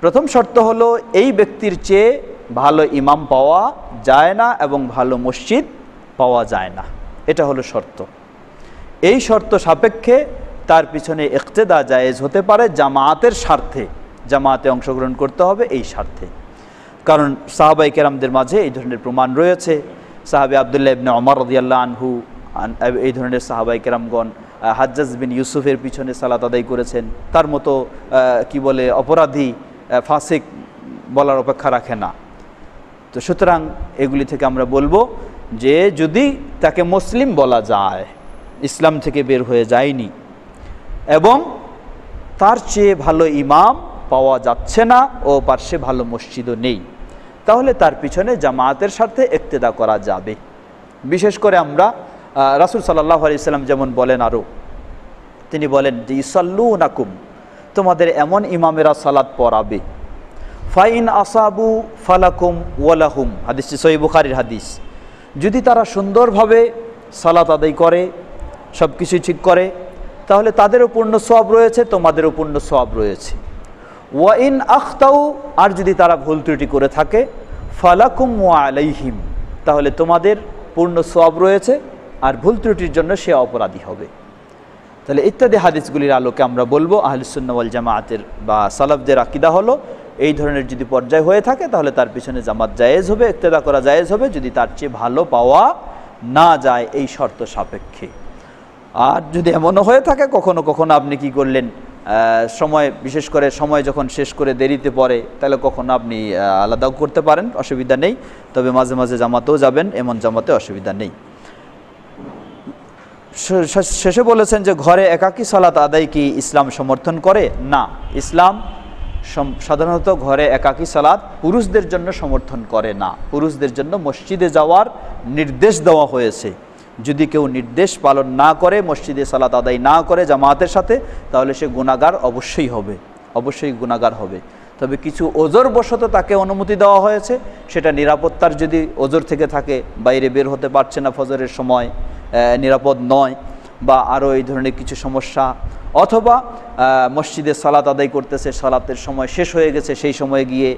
প্রথম শর্ত হলো এই ব্যক্তির চেয়ে ভালো ইমাম পাওয়া যায় না এবং ভালো মসজিদ পাওয়া যায় না এটা হলো শর্ত এই শর্ত সাপেক্ষে তার পিছনে একতেদা জায়েজ হতে পারে জামায়াতের স্বার্থে জামায়াতে অংশগ্রহণ করতে হবে এই স্বার্থে কারণ সাহাবাই কেরামদের মাঝে এই ধরনের প্রমাণ রয়েছে সাহাবে আবদুল্লাহ ইবনে অমর রদিয়াল্লাহ আনহু এই ধরনের সাহাবাই কেরামগণ হাজ্জাজ বিন ইউসুফের পিছনে সালাত আদায় করেছেন তার মতো কি বলে অপরাধী ফাঁসিক বলার অপেক্ষা রাখে না তো সুতরাং এগুলি থেকে আমরা বলবো যে যদি তাকে মুসলিম বলা যায় ইসলাম থেকে বের হয়ে যায়নি এবং তার চেয়ে ভালো ইমাম পাওয়া যাচ্ছে না ও পার্শ্বে ভালো মসজিদও নেই তাহলে তার পিছনে জামায়াতের সাথে একতেদা করা যাবে বিশেষ করে আমরা রাসুল সাল্লাহ আলিয়াল্লাম যেমন বলেন আরও তিনি বলেন যে ইসাল্লু নাকুম তোমাদের এমন ইমামেরা সালাদ পড়াবে ফাইন আসাবু ফালাকুম ওয়ালাহুম হাদিসটি সহি বুখারির হাদিস যদি তারা সুন্দরভাবে সালাত আদায় করে সব কিছুই ঠিক করে তাহলে তাদেরও পূর্ণ সব রয়েছে তোমাদেরও পূর্ণ সব রয়েছে ওয়াইন আখতাউ আর যদি তারা ভুল ত্রুটি করে থাকে ফালাকুম ওয়া আলাইহিম তাহলে তোমাদের পূর্ণ সব রয়েছে আর ভুল ত্রুটির জন্য সে অপরাধী হবে তাহলে ইত্যাদি হাদিসগুলির আলোকে আমরা বলবো আহলুসুন্নওয়াল জামাতের বা সালাফদের আকিদা হলো এই ধরনের যদি পর্যায় হয়ে থাকে তাহলে তার পিছনে জামাত জায়েজ হবে ইত্তেদা করা জায়েজ হবে যদি তার চেয়ে ভালো পাওয়া না যায় এই শর্ত সাপেক্ষে আর যদি এমনও হয়ে থাকে কখনো কখনো আপনি কি করলেন সময় বিশেষ করে সময় যখন শেষ করে দেরিতে পড়ে তাহলে কখনো আপনি আলাদাও করতে পারেন অসুবিধা নেই তবে মাঝে মাঝে জামাতেও যাবেন এমন জামাতে অসুবিধা নেই শেষে বলেছেন যে ঘরে একাকী সালাত আদায় কি ইসলাম সমর্থন করে না ইসলাম সাধারণত ঘরে একাকী সালাত পুরুষদের জন্য সমর্থন করে না পুরুষদের জন্য মসজিদে যাওয়ার নির্দেশ দেওয়া হয়েছে যদি কেউ নির্দেশ পালন না করে মসজিদে সালাত আদায় না করে জামাতের সাথে তাহলে সে গুণাগার অবশ্যই হবে অবশ্যই গুণাগার হবে তবে কিছু ওজোর বশত তাকে অনুমতি দেওয়া হয়েছে সেটা নিরাপত্তার যদি ওজোর থেকে থাকে বাইরে বের হতে পারছে না ফজরের সময় নিরাপদ নয় বা আরও এই ধরনের কিছু সমস্যা অথবা মসজিদে সালাত আদায় করতেছে সালাতের সময় শেষ হয়ে গেছে সেই সময়ে গিয়ে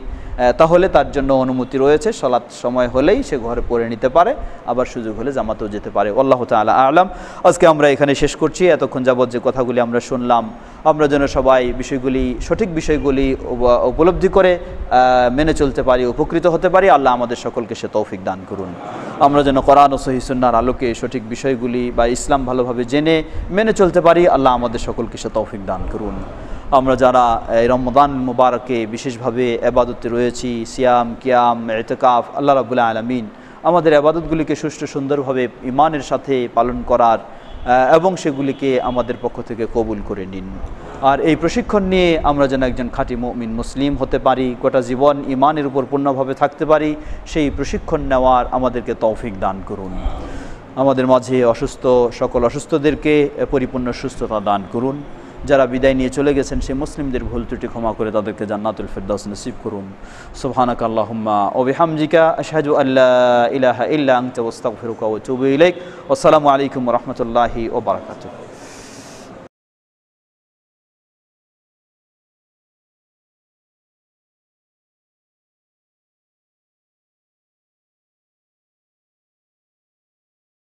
তাহলে তার জন্য অনুমতি রয়েছে সালাত সময় হলেই সে ঘরে পড়ে নিতে পারে আবার সুযোগ হলে জামাতেও যেতে পারে আল্লাহ তালা আলাম আজকে আমরা এখানে শেষ করছি এতক্ষণ যাবৎ যে কথাগুলি আমরা শুনলাম আমরা যেন সবাই বিষয়গুলি সঠিক বিষয়গুলি উপলব্ধি করে মেনে চলতে পারি উপকৃত হতে পারি আল্লাহ আমাদের সকলকে সে তৌফিক দান করুন আমরা যেন করান ও সহিসুন্নার আলোকে সঠিক বিষয়গুলি বা ইসলাম ভালোভাবে জেনে মেনে চলতে পারি আল্লাহ আমাদের সকল সকলকে সে তৌফিক দান করুন আমরা যারা এই রমদান মুবারকে বিশেষভাবে আবাদতে রয়েছি সিয়াম কিয়াম এতেকাফ আল্লাহ রাবুল্লাহ আলমিন আমাদের আবাদতগুলিকে সুষ্ঠু সুন্দরভাবে ইমানের সাথে পালন করার এবং সেগুলিকে আমাদের পক্ষ থেকে কবুল করে নিন আর এই প্রশিক্ষণ নিয়ে আমরা যেন একজন খাঁটি মমিন মুসলিম হতে পারি গোটা জীবন ইমানের উপর পূর্ণভাবে থাকতে পারি সেই প্রশিক্ষণ নেওয়ার আমাদেরকে তৌফিক দান করুন আমাদের মাঝে অসুস্থ সকল অসুস্থদেরকে পরিপূর্ণ সুস্থতা দান করুন যারা বিদায় নিয়ে চলে গেছেন সেই মুসলিমদের ভুল ত্রুটি ক্ষমা করে তাদেরকে জান্নাতুল ফেরদাস নসিব করুন সুবহানাক আল্লাহুম্মা ও বিহামজিকা আল্লাহ ইলাহা ইল্লা ফেরুকা ও ওয়া আতুবু ইলাইক আসসালামু আলাইকুম রহমতুল্লাহি ও ওয়া